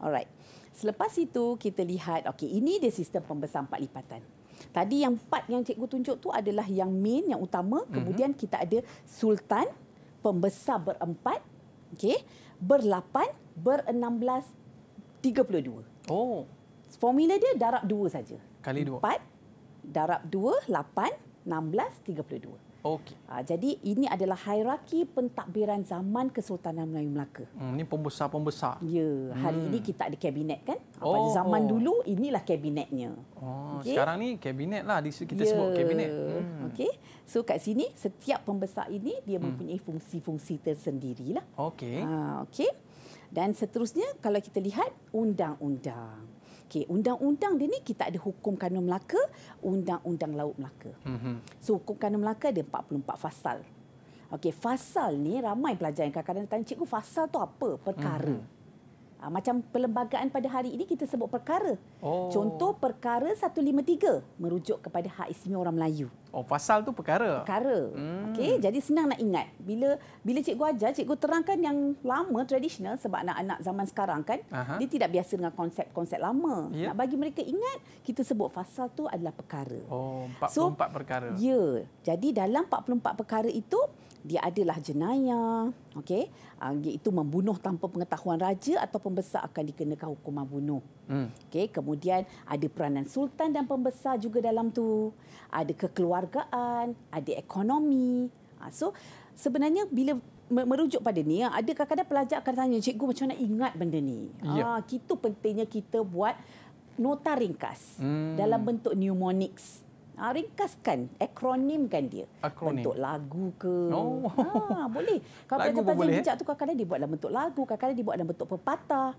Alright. Selepas itu kita lihat okay, ini dia sistem pembesar empat lipatan. Tadi yang empat yang cikgu tunjuk tu adalah yang main yang utama mhm. kemudian mm-hmm. kita ada sultan pembesar berempat okay, berlapan berenam belas, tiga puluh dua. Oh. Formula dia darab dua saja. Kali dua. Empat darab dua lapan enam belas tiga puluh dua. Okey. Ha, jadi ini adalah hierarki pentadbiran zaman Kesultanan Melayu Melaka. Hmm, ini pembesar-pembesar. Ya, hari hmm. ini kita ada kabinet kan? Ha, pada oh, zaman oh. dulu inilah kabinetnya. Oh, okay. sekarang ni kabinet lah kita ya. sebut kabinet. Hmm. Okey. So kat sini setiap pembesar ini dia hmm. mempunyai fungsi-fungsi tersendirilah. Okey. Ha, okey. Dan seterusnya kalau kita lihat undang-undang. Okey, undang-undang dia ni kita ada hukum kanun Melaka, undang-undang laut Melaka. Mm-hmm. So hukum kanun Melaka ada 44 fasal. Okey, fasal ni ramai pelajar yang kadang-kadang tanya cikgu fasal tu apa? Perkara. Mm-hmm. Ha, macam perlembagaan pada hari ini kita sebut perkara. Oh. Contoh perkara 153 merujuk kepada hak istimewa orang Melayu. Oh pasal tu perkara. Perkara. Hmm. Okey, jadi senang nak ingat. Bila bila cikgu ajar, cikgu terangkan yang lama tradisional sebab anak-anak zaman sekarang kan, Aha. dia tidak biasa dengan konsep-konsep lama. Yeah. Nak bagi mereka ingat kita sebut fasal tu adalah perkara. Oh, 44 so, perkara. Ya. Yeah. Jadi dalam 44 perkara itu dia adalah jenayah okey uh, ah, itu membunuh tanpa pengetahuan raja atau pembesar akan dikenakan hukuman bunuh hmm. okey kemudian ada peranan sultan dan pembesar juga dalam tu ada kekeluargaan ada ekonomi uh, so sebenarnya bila merujuk pada ni ah, ada kadang-kadang pelajar akan tanya cikgu macam mana ingat benda ni ya. ah kita pentingnya kita buat nota ringkas hmm. dalam bentuk mnemonics uh, ringkaskan, akronimkan dia. Akronim. Bentuk lagu ke. Oh. Ha, boleh. Kalau lagu pelajar pelajar eh? bijak tu kadang-kadang dia buat dalam bentuk lagu, kadang-kadang dia buat dalam bentuk pepatah.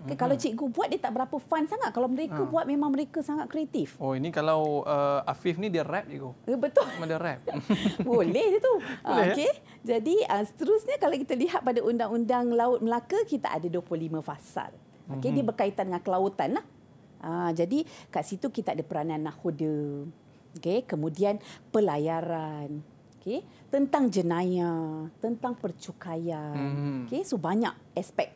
Okay, kalau hmm. cikgu buat dia tak berapa fun sangat. Kalau mereka ha. buat memang mereka sangat kreatif. Oh ini kalau uh, Afif ni dia rap cikgu. Ya, betul. Memang dia rap. Boleh dia tu. Ah, boleh, eh? okay. Jadi uh, seterusnya kalau kita lihat pada Undang-Undang Laut Melaka kita ada 25 fasal. Okay, Dia hmm. berkaitan dengan kelautan. Lah. Uh, jadi kat situ kita ada peranan nahoda okay? kemudian pelayaran, okay? tentang jenayah, tentang percukaian. Hmm. Okay? So banyak aspek.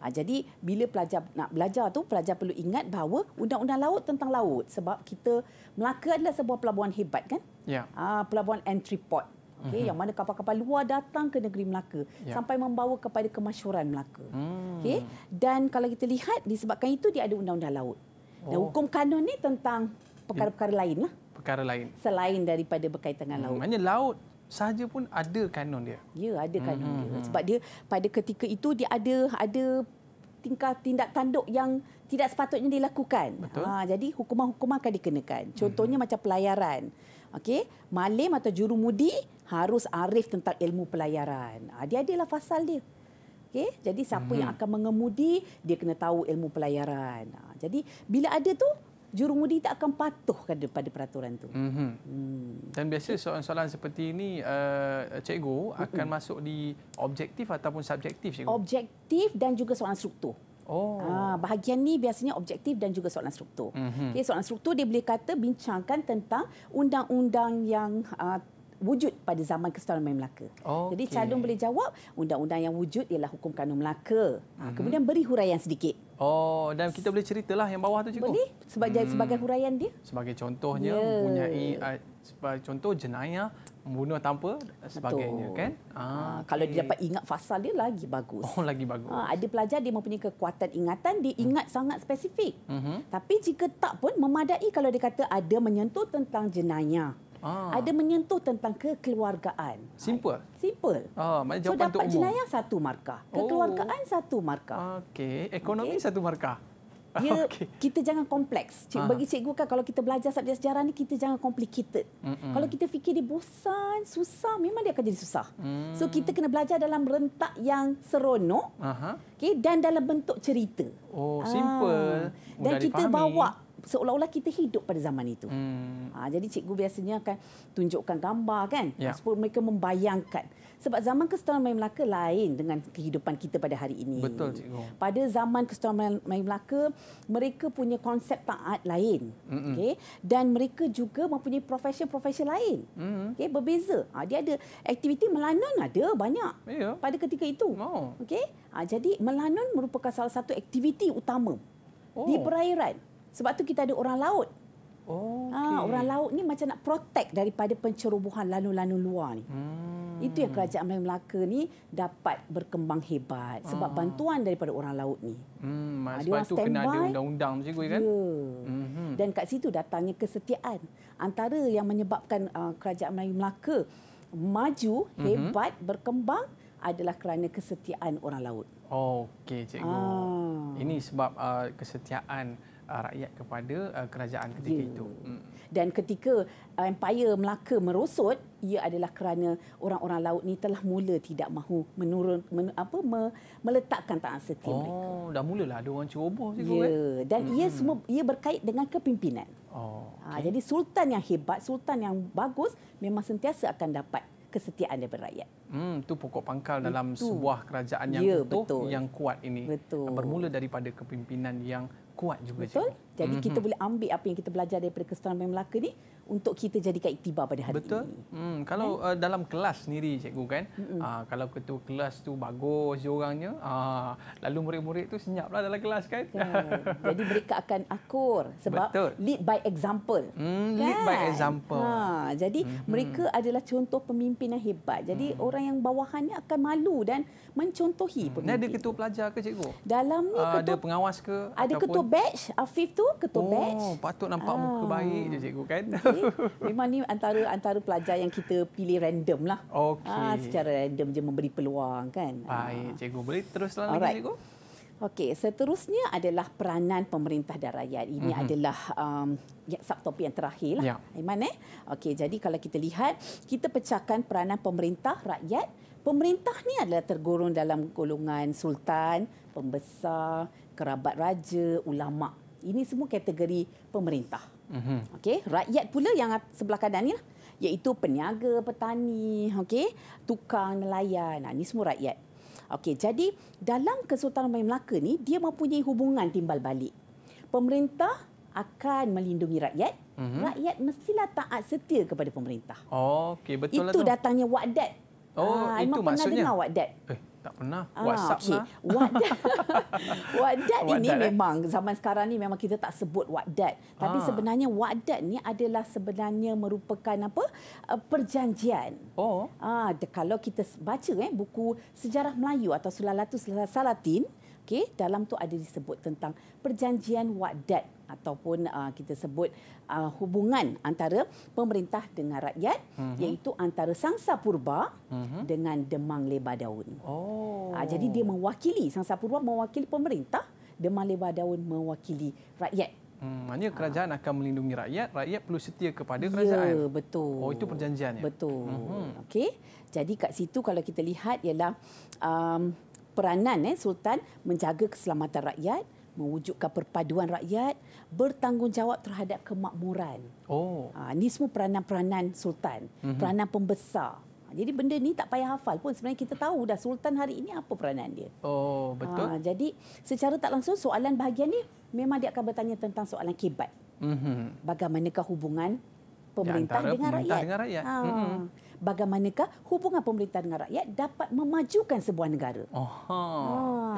Ha, jadi bila pelajar nak belajar tu pelajar perlu ingat bahawa undang-undang laut tentang laut sebab kita Melaka adalah sebuah pelabuhan hebat kan? Ya. Yeah. Ha, pelabuhan entry port. Okay, mm-hmm. yang mana kapal-kapal luar datang ke negeri Melaka yeah. sampai membawa kepada kemasyuran Melaka. Mm. Okay, dan kalau kita lihat disebabkan itu dia ada undang-undang laut. Oh. Dan hukum kanun ni tentang perkara-perkara lain lah perkara lain. Selain daripada berkaitan dengan hmm, laut. Hmm, laut sahaja pun ada kanun dia. Ya, ada kanun hmm. dia. Hmm, hmm. Sebab dia pada ketika itu dia ada ada tingkah tindak tanduk yang tidak sepatutnya dilakukan. Betul. Ha, jadi hukuman-hukuman akan dikenakan. Contohnya hmm. macam pelayaran. Okey, Malam atau jurumudi harus arif tentang ilmu pelayaran. Ha, dia adalah fasal dia. Okey, jadi siapa hmm. yang akan mengemudi, dia kena tahu ilmu pelayaran. Ha, jadi bila ada tu, jurumudi tak akan patuh kepada peraturan itu. Mm-hmm. Hmm. Dan biasa soalan-soalan seperti ini, uh, cikgu akan mm-hmm. masuk di objektif ataupun subjektif, cikgu? Objektif dan juga soalan struktur. Oh. Ha, bahagian ni biasanya objektif dan juga soalan struktur. Mm-hmm. Okay, soalan struktur dia boleh kata bincangkan tentang undang-undang yang uh, wujud pada zaman Kesultanan Brunei Melaka. Okay. Jadi Chadung boleh jawab undang-undang yang wujud ialah hukum kanun Melaka. Mm-hmm. Kemudian beri huraian sedikit. Oh dan kita boleh ceritalah yang bawah tu cikgu. Boleh sebagai hmm. sebagai huraian dia. Sebagai contohnya ya. mempunyai eh, sebagai contoh jenayah membunuh tanpa sebagainya Betul. kan. Ha, ah, okay. kalau dia dapat ingat fasa dia lagi bagus. Oh lagi bagus. Ha, ada pelajar dia mempunyai kekuatan ingatan dia hmm. ingat hmm. sangat spesifik. Mm-hmm. Tapi jika tak pun memadai kalau dia kata ada menyentuh tentang jenayah. Ah. Ada menyentuh tentang kekeluargaan. Simple? Simple. Ah, maknanya jawapan so, umum. dapat jenayah satu markah. Oh. Kekeluargaan oh. satu markah. Okey. Ekonomi okay. satu markah. Ya, okay. kita jangan kompleks. Cik, ah. bagi cikgu kan, kalau kita belajar subjek sejarah ni, kita jangan complicated. Mm -mm. Kalau kita fikir dia bosan, susah, memang dia akan jadi susah. Mm. So, kita kena belajar dalam rentak yang seronok uh okay, dan dalam bentuk cerita. Oh, simple. Ah. Dan kita difahami. bawa seolah-olah kita hidup pada zaman itu. Hmm. Ha, jadi cikgu biasanya akan tunjukkan gambar kan ya. supaya mereka membayangkan sebab zaman Kesultanan Melayu Melaka lain dengan kehidupan kita pada hari ini. Betul cikgu. Pada zaman Kesultanan Melayu Melaka mereka punya konsep taat lain. Mm-mm. Okay. dan mereka juga mempunyai profesi-profesi lain. Mm-hmm. Okay. berbeza. Ha, dia ada aktiviti melanun ada banyak. Yeah. Pada ketika itu. Oh. Okay. Ha, jadi melanun merupakan salah satu aktiviti utama oh. di perairan. Sebab tu kita ada orang laut. Oh, ah, okay. ha, orang laut ni macam nak protect daripada pencerobohan lalu-lalu luar ni. Hmm. Itu yang kerajaan Melayu Melaka ni dapat berkembang hebat sebab ah. bantuan daripada orang laut ni. Hmm, ha, sebab tu kena ada undang-undang macam tu ya kan? Ya. hmm Dan kat situ datangnya kesetiaan. Antara yang menyebabkan uh, kerajaan Melayu Melaka maju, hmm hebat, berkembang adalah kerana kesetiaan orang laut. Oh, Okey, cikgu. Ah. Ini sebab uh, kesetiaan uh, rakyat kepada uh, kerajaan ketika yeah. itu. Hmm. Dan ketika uh, empire Melaka merosot, ia adalah kerana orang-orang laut ni telah mula tidak mahu menurun men, apa me, meletakkan tangan setia oh, mereka. Oh, dah lah, ada orang cuba. situ yeah. Ya, dan hmm. ia semua ia berkait dengan kepimpinan. Oh. Ah, okay. Ha, jadi sultan yang hebat, sultan yang bagus memang sentiasa akan dapat kesetiaan daripada rakyat. Hmm, itu pokok pangkal dalam sebuah kerajaan yang ya, utuh, betul. yang kuat ini. Betul. Bermula daripada kepimpinan yang kuat juga Betul? cikgu. Jadi mm-hmm. kita mhm. boleh ambil apa yang kita belajar daripada kesetaraan Bank Melaka ni untuk kita jadikan iktibar pada hari Betul. ini. Betul. Hmm, kalau kan? dalam kelas sendiri cikgu kan, mm-hmm. uh, kalau ketua kelas tu bagus orangnya, uh, lalu murid-murid tu senyaplah dalam kelas kan. kan? Jadi mereka akan akur sebab Betul. lead by example. Mm, kan? Lead by kan? example. Ha, jadi mm-hmm. mereka adalah contoh pemimpin yang hebat. Jadi mm-hmm. orang yang bawahannya akan malu dan mencontohi mhm. pemimpin. Ini ada ketua pelajar ke cikgu? Dalam ni ketua, ada pengawas ke? Ada ataupun? ketua batch Afif tu ketua oh, batch. Oh, patut nampak ah. muka baik je cikgu kan. Okay. Memang ni antara antara pelajar yang kita pilih random lah. Okey. Ah, secara random je memberi peluang kan. Ah. Baik, cikgu boleh teruslah lagi Alright. cikgu. Okey, seterusnya adalah peranan pemerintah dan rakyat. Ini mm-hmm. adalah um, ya, subtopik yang terakhir. Lah. Yeah. Aiman, eh? Okey, jadi kalau kita lihat, kita pecahkan peranan pemerintah, rakyat. Pemerintah ni adalah tergolong dalam golongan sultan, pembesar, kerabat raja, ulama' Ini semua kategori pemerintah. Mm-hmm. Okey, rakyat pula yang sebelah kanan ni lah, iaitu peniaga, petani, okey, tukang, nelayan. Nah, ha, ini semua rakyat. Okey, jadi dalam Kesultanan Bayan Melaka ni dia mempunyai hubungan timbal balik. Pemerintah akan melindungi rakyat. Mm-hmm. Rakyat mestilah taat setia kepada pemerintah. Oh, okey, betul lah Itu lah datangnya wakdat. Oh, ha, itu maksudnya. Pernah dengar wakdat. Eh. Tak pernah. Ah, WhatsApp okay. lah. Wadat. wadat ini wadat, eh? memang eh? zaman sekarang ni memang kita tak sebut wadat. Tapi ah. sebenarnya wadat ni adalah sebenarnya merupakan apa? Eh, perjanjian. Oh. Ah, de, kalau kita baca eh buku sejarah Melayu atau Sulalatus Salatin, okay, dalam tu ada disebut tentang perjanjian wadat ataupun uh, kita sebut uh, hubungan antara pemerintah dengan rakyat uh-huh. iaitu antara Sangsa Purba uh-huh. dengan Demang Lebar Daun. Oh. Uh, jadi dia mewakili Sangsa Purba mewakili pemerintah, Demang Lebar Daun mewakili rakyat. Hmm, maknanya ah. kerajaan ha. akan melindungi rakyat, rakyat perlu setia kepada ya, kerajaan. Ya, betul. Oh, itu perjanjiannya. Betul. Uh-huh. Okey. Jadi kat situ kalau kita lihat ialah um, peranan eh sultan menjaga keselamatan rakyat, mewujudkan perpaduan rakyat bertanggungjawab terhadap kemakmuran. Oh. Ha, ini semua peranan-peranan sultan, mm-hmm. peranan pembesar. Ha, jadi benda ni tak payah hafal pun sebenarnya kita tahu dah sultan hari ini apa peranan dia. Oh, betul. Ha, jadi secara tak langsung soalan bahagian ni memang dia akan bertanya tentang soalan kibat. Mm-hmm. Bagaimanakah hubungan pemerintah, ya, dengan, pemerintah rakyat? dengan rakyat? Ha. Mm-hmm bagaimanakah hubungan pemerintah dengan rakyat dapat memajukan sebuah negara. Ha.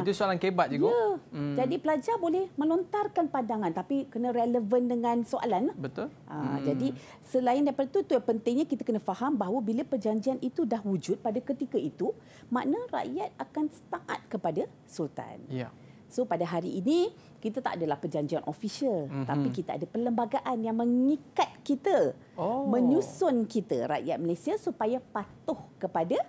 Itu soalan kebat juga. Ya. Hmm. Jadi pelajar boleh melontarkan pandangan tapi kena relevan dengan soalan. Betul. Ha. Hmm. Jadi selain daripada itu, itu yang pentingnya kita kena faham bahawa bila perjanjian itu dah wujud pada ketika itu, makna rakyat akan taat kepada sultan. Ya. So pada hari ini kita tak adalah perjanjian official mm-hmm. tapi kita ada perlembagaan yang mengikat kita oh. menyusun kita rakyat Malaysia supaya patuh kepada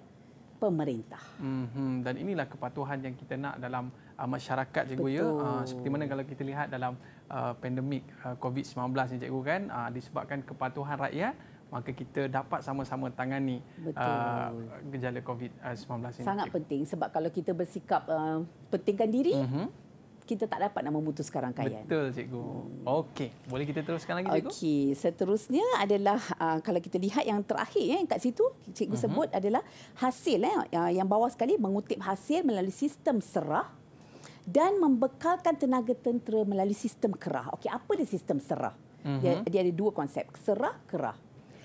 pemerintah. Mm-hmm. dan inilah kepatuhan yang kita nak dalam uh, masyarakat cikgu ya. Betul. ya. Uh, seperti mana kalau kita lihat dalam uh, pandemik uh, COVID-19 ni cikgu kan uh, disebabkan kepatuhan rakyat maka kita dapat sama-sama tangani Uh, gejala COVID-19 uh, ini. Sangat penting sebab kalau kita bersikap uh, pentingkan diri, uh-huh. kita tak dapat nak memutuskan rangkaian. Betul, Cikgu. Hmm. Okey, boleh kita teruskan lagi, Cikgu? Okey, seterusnya adalah uh, kalau kita lihat yang terakhir eh, kat situ, Cikgu uh-huh. sebut adalah hasil eh, uh, yang bawah sekali mengutip hasil melalui sistem serah dan membekalkan tenaga tentera melalui sistem kerah. Okey, apa dia sistem serah? Uh-huh. Dia, mhm. dia ada dua konsep, serah, kerah.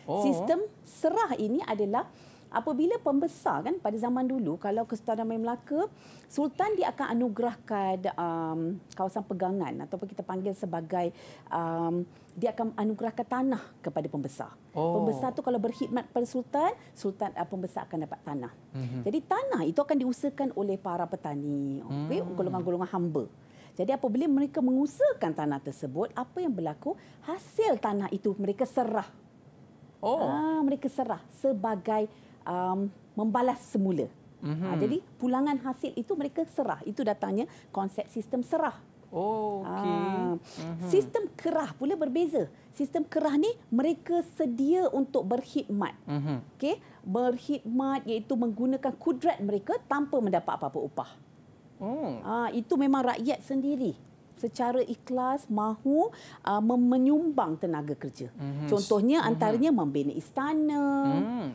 Oh. Sistem serah ini adalah apabila pembesar kan pada zaman dulu kalau Kesultanan Main Melaka sultan dia akan anugerahkan um, kawasan pegangan atau kita panggil sebagai um, dia akan anugerahkan tanah kepada pembesar. Oh. Pembesar tu kalau berkhidmat pada sultan, sultan uh, pembesar akan dapat tanah. Mm-hmm. Jadi tanah itu akan diusahakan oleh para petani, okey, mm. golongan-golongan hamba. Jadi apabila mereka mengusahakan tanah tersebut, apa yang berlaku? Hasil tanah itu mereka serah Oh. Ha, mereka serah sebagai um, membalas semula. Mm-hmm. Ha, jadi pulangan hasil itu mereka serah. Itu datangnya konsep sistem serah. Oh, okay. ha, ah, mm-hmm. Sistem kerah pula berbeza. Sistem kerah ni mereka sedia untuk berkhidmat. Mm-hmm. Okay? Berkhidmat iaitu menggunakan kudrat mereka tanpa mendapat apa-apa upah. Oh. Ha, itu memang rakyat sendiri secara ikhlas mahu uh, menyumbang tenaga kerja. Mm-hmm. Contohnya mhm. antaranya mm-hmm. membina istana, mm.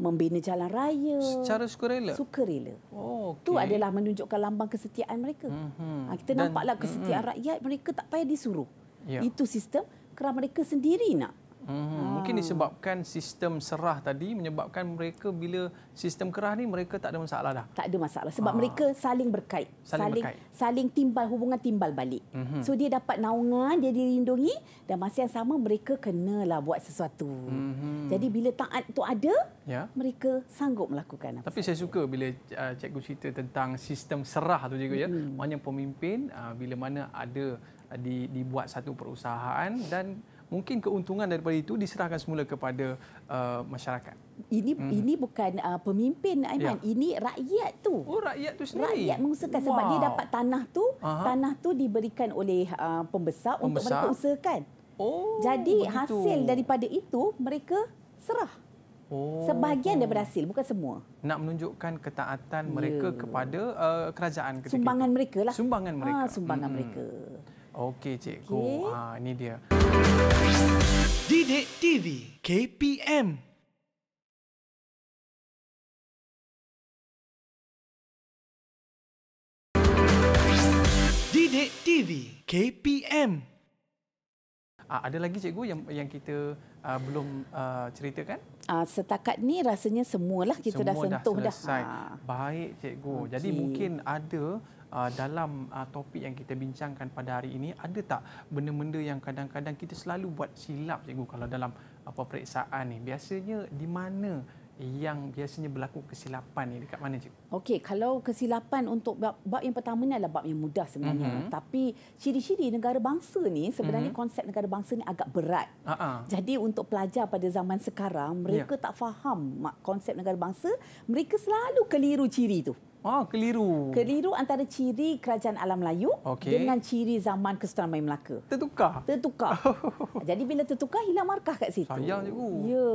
membina jalan raya. Secara sukarela? Sukarela. oh, okay. adalah menunjukkan lambang kesetiaan mereka. Mm-hmm. Kita Dan, nampaklah kesetiaan mm-hmm. rakyat mereka tak payah disuruh. Yeah. Itu sistem kerana mereka sendiri nak. Hmm, ha. Mungkin ah. disebabkan sistem serah tadi menyebabkan mereka bila sistem kerah ni mereka tak ada masalah dah. Tak ada masalah sebab ha. mereka saling berkait. Saling, saling berkait. Saling timbal hubungan timbal balik. Hmm. So dia dapat naungan, dia dilindungi dan masa yang sama mereka kenalah buat sesuatu. Hmm. Jadi bila taat tu ada, ya. mereka sanggup melakukan apa. Tapi saya suka bila uh, cikgu cerita tentang sistem serah tu juga hmm. ya. Mhm. Maknanya pemimpin uh, bila mana ada di, dibuat satu perusahaan dan mungkin keuntungan daripada itu diserahkan semula kepada uh, masyarakat. Ini hmm. ini bukan uh, pemimpin Aiman, ya. ini rakyat tu. Oh rakyat tu sendiri. Rakyat mengusahakan sebab dia dapat tanah tu, Aha. tanah tu diberikan oleh uh, pembesar, pembesar untuk mereka usahakan. Oh. Jadi begitu. hasil daripada itu mereka serah. Oh. Sebahagian dah berhasil, bukan semua. Nak menunjukkan ketaatan ya. mereka ya. kepada uh, kerajaan ketika Sumbangan itu. mereka lah. Sumbangan ah, mereka. Ha, sumbangan hmm. mereka. Okey cikgu. Okay. Ha ah, ini dia. Didik TV KPM Didik TV KPM Aa, ah, ada lagi cikgu yang yang kita uh, belum uh, ceritakan? Uh, setakat ni rasanya semualah kita Semua dah sentuh dah. dah. Baik cikgu. Okay. Jadi mungkin ada Uh, dalam uh, topik yang kita bincangkan pada hari ini ada tak benda-benda yang kadang-kadang kita selalu buat silap cikgu kalau dalam apa uh, periksaan ni biasanya di mana yang biasanya berlaku kesilapan ni dekat mana cikgu? Okey, kalau kesilapan untuk bab, bab yang pertama ni adalah bab yang mudah sebenarnya. Mm-hmm. Tapi ciri-ciri negara bangsa ni sebenarnya mm-hmm. konsep negara bangsa ni agak berat. Uh-huh. Jadi untuk pelajar pada zaman sekarang ya. mereka yeah. tak faham konsep negara bangsa, mereka selalu keliru ciri tu. Oh, keliru. Keliru antara ciri kerajaan alam Melayu okay. dengan ciri zaman Kesultanan Melayu. Melaka. Tertukar? Tertukar. Jadi bila tertukar, hilang markah kat situ. Sayang juga. Ya.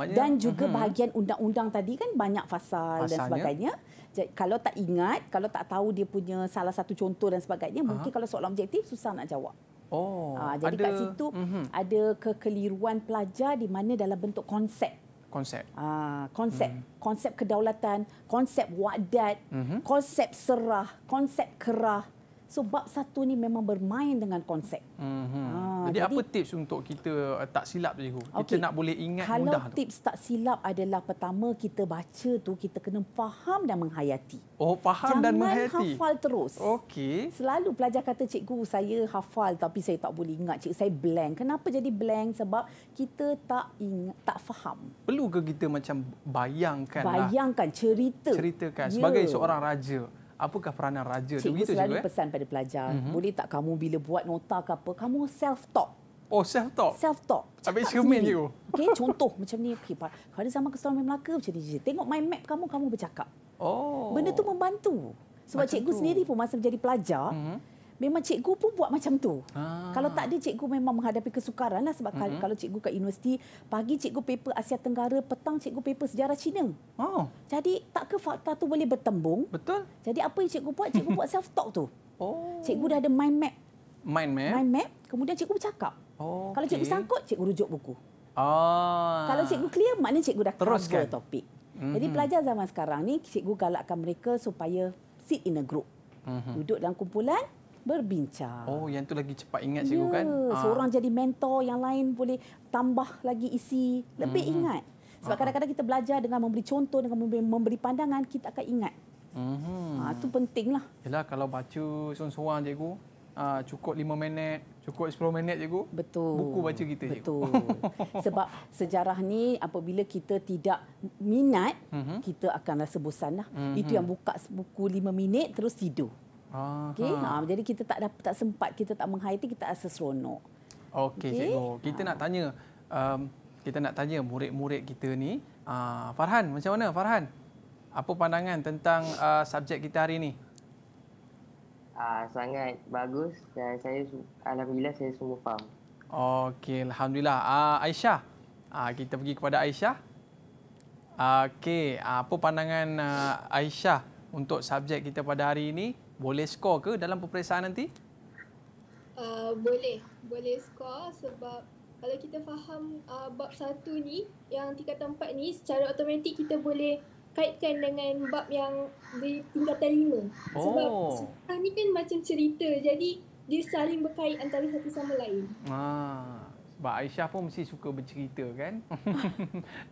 Ha, dan juga uh bahagian undang-undang tadi kan banyak fasal dan sebagainya. Jadi, kalau tak ingat, kalau tak tahu dia punya salah satu contoh dan sebagainya, ha? mungkin kalau soalan objektif, susah nak jawab. Oh, ha, jadi ada, kat situ uh-huh. ada kekeliruan pelajar di mana dalam bentuk konsep konsep. Ah, konsep, mm-hmm. konsep kedaulatan, konsep wadat, mm-hmm. konsep serah, konsep kerah. So bab satu ni memang bermain dengan konsep. Mm-hmm. Ha, jadi, jadi apa tips untuk kita uh, tak silap cikgu? Kita nak boleh ingat Kalau mudah. Kalau tips tak silap adalah pertama kita baca tu kita kena faham dan menghayati. Oh faham Jangan dan menghayati. Jangan hafal terus. Okey. Selalu pelajar kata cikgu saya hafal tapi saya tak boleh ingat. Cikgu saya blank. Kenapa jadi blank? Sebab kita tak ingat, tak faham. Perlu ke kita macam bayangkan? Bayangkan cerita. Ceritakan yeah. sebagai ya. seorang raja apakah peranan raja cikgu tu begitu selalu cikgu, eh? pesan eh? pada pelajar mm-hmm. boleh tak kamu bila buat nota ke apa kamu self talk oh self talk self talk Habis cermin you Okay, contoh macam ni okey pada zaman keselamatan Melaka macam ni tengok mind map kamu kamu bercakap oh benda tu membantu sebab macam cikgu tu. sendiri pun masa menjadi pelajar mm-hmm memang cikgu pun buat macam tu. Ah. Kalau tak ada cikgu memang menghadapi kesukaran lah sebab mm-hmm. kalau cikgu kat universiti pagi cikgu paper Asia Tenggara, petang cikgu paper sejarah Cina. Oh. Jadi tak ke fakta tu boleh bertembung? Betul. Jadi apa yang cikgu buat? Cikgu buat self talk tu. Oh. Cikgu dah ada mind map. Mind map. Mind map. Kemudian cikgu bercakap. Oh. Okay. Kalau cikgu sangkut, cikgu rujuk buku. Oh. Kalau cikgu clear, mana cikgu dah Teruskan. cover topik. Mm-hmm. Jadi pelajar zaman sekarang ni cikgu galakkan mereka supaya sit in a group. Mm-hmm. Duduk dalam kumpulan, berbincang. Oh, yang tu lagi cepat ingat cikgu ya, kan? Ah. Seorang jadi mentor, yang lain boleh tambah lagi isi, lebih mm-hmm. ingat. Sebab Aha. kadang-kadang kita belajar dengan memberi contoh, dengan memberi pandangan, kita akan ingat. Mm-hmm. Ha, ah, itu pentinglah. Yalah, kalau baca seorang-seorang cikgu, ah, cukup lima minit, cukup sepuluh minit cikgu. Betul. Buku baca kita cikgu. Betul. Sebab sejarah ni apabila kita tidak minat, mm-hmm. kita akan rasa bosanlah. Mm-hmm. Itu yang buka buku lima minit terus tidur. Okay, Ha jadi kita tak dapat tak sempat kita tak menghayati kita rasa seronok. Okey okay? cikgu. Kita ha. nak tanya um, kita nak tanya murid-murid kita ni uh, Farhan macam mana Farhan? Apa pandangan tentang uh, subjek kita hari ini? uh, ah, sangat bagus dan saya alhamdulillah saya semua faham. Okey alhamdulillah. Ah uh, Aisyah. uh, kita pergi kepada Aisyah. Okey, apa pandangan Aisyah untuk subjek kita pada hari ini? boleh skor ke dalam peperiksaan nanti? Uh, boleh. Boleh skor sebab kalau kita faham uh, bab satu ni, yang tingkatan empat ni, secara automatik kita boleh kaitkan dengan bab yang di tingkatan lima. Oh. Sebab uh, ni kan macam cerita. Jadi, dia saling berkait antara satu sama lain. Ah. Ba Aisyah pun mesti suka bercerita kan.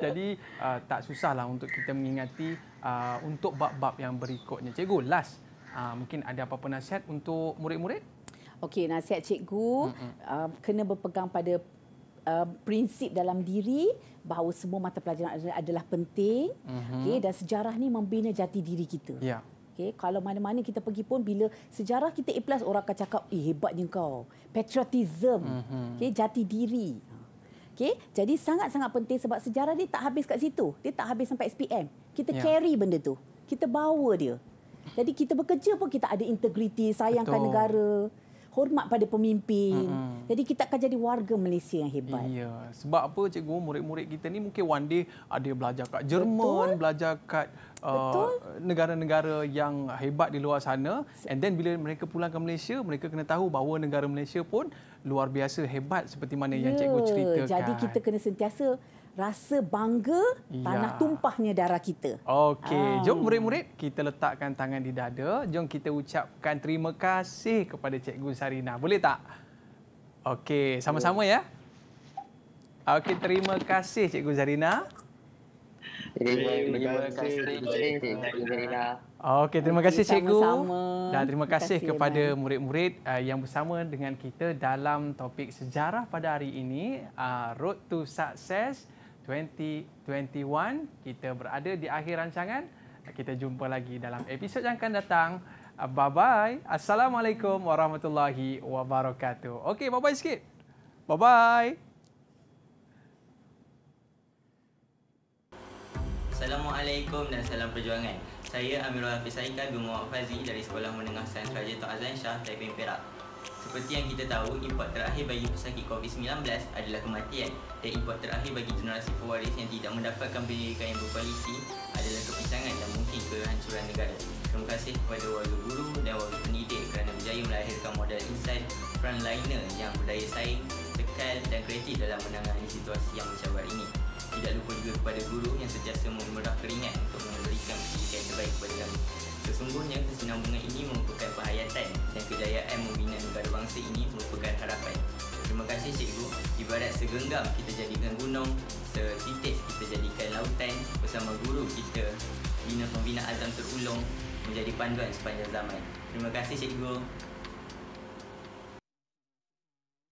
Jadi uh, tak susahlah untuk kita mengingati uh, untuk bab-bab yang berikutnya. Cikgu, last. Uh, mungkin ada apa-apa nasihat untuk murid-murid? Okey, nasihat cikgu mm-hmm. uh, kena berpegang pada uh, prinsip dalam diri bahawa semua mata pelajaran adalah penting. Mm-hmm. Okey, dan sejarah ni membina jati diri kita. Ya. Yeah. Okay, kalau mana-mana kita pergi pun bila sejarah kita ikhlas orang akan cakap eh hebatnya kau patriotism mm-hmm. okey jati diri okey jadi sangat-sangat penting sebab sejarah ni tak habis kat situ dia tak habis sampai SPM kita yeah. carry benda tu kita bawa dia jadi kita bekerja pun kita ada integriti, sayangkan Betul. negara, hormat pada pemimpin. Mm-hmm. Jadi kita akan jadi warga Malaysia yang hebat. Iya. Sebab apa cikgu, murid-murid kita ni mungkin one day ada belajar kat Jerman, Betul. belajar kat uh, Betul. negara-negara yang hebat di luar sana and then bila mereka pulang ke Malaysia mereka kena tahu bahawa negara Malaysia pun luar biasa hebat seperti mana yeah. yang cikgu ceritakan jadi kita kena sentiasa rasa bangga tanah tumpahnya darah kita. Okey, ah. jom murid-murid kita letakkan tangan di dada, jom kita ucapkan terima kasih kepada Cikgu Sarina. Boleh tak? Okey, sama-sama ya. Okey, terima kasih Cikgu Sarina. Terima kasih Cikgu Zarina. Okey, terima kasih Cikgu. Dan terima kasih kepada murid-murid uh, yang bersama dengan kita dalam topik sejarah pada hari ini, uh, Road to Success. 2021. Kita berada di akhir rancangan. Kita jumpa lagi dalam episod yang akan datang. Uh, bye-bye. Assalamualaikum warahmatullahi wabarakatuh. Okey, bye-bye sikit. Bye-bye. Assalamualaikum dan salam perjuangan. Saya Amirul Hafiz Saika bin Muhammad Fazi dari Sekolah Menengah Sains Raja Tok Azan Shah, Taipei Perak. Seperti yang kita tahu, impak terakhir bagi pesakit COVID-19 adalah kematian dan impak terakhir bagi generasi pewaris yang tidak mendapatkan pendidikan yang berkualiti adalah kepisangan dan mungkin kehancuran negara. Terima kasih kepada warga guru dan warga pendidik kerana berjaya melahirkan model insan frontliner yang berdaya saing, tekal dan kreatif dalam menangani situasi yang mencabar ini. Tidak lupa juga kepada guru yang sentiasa memerah keringat untuk memberikan pendidikan terbaik kepada kami. Sesungguhnya kesinambungan ini merupakan perhayatan dan kejayaan membina negara bangsa ini merupakan harapan. Terima kasih cikgu. Ibarat segenggam kita jadikan gunung, setitik kita jadikan lautan bersama guru kita bina pembina azam terulung menjadi panduan sepanjang zaman. Terima kasih cikgu.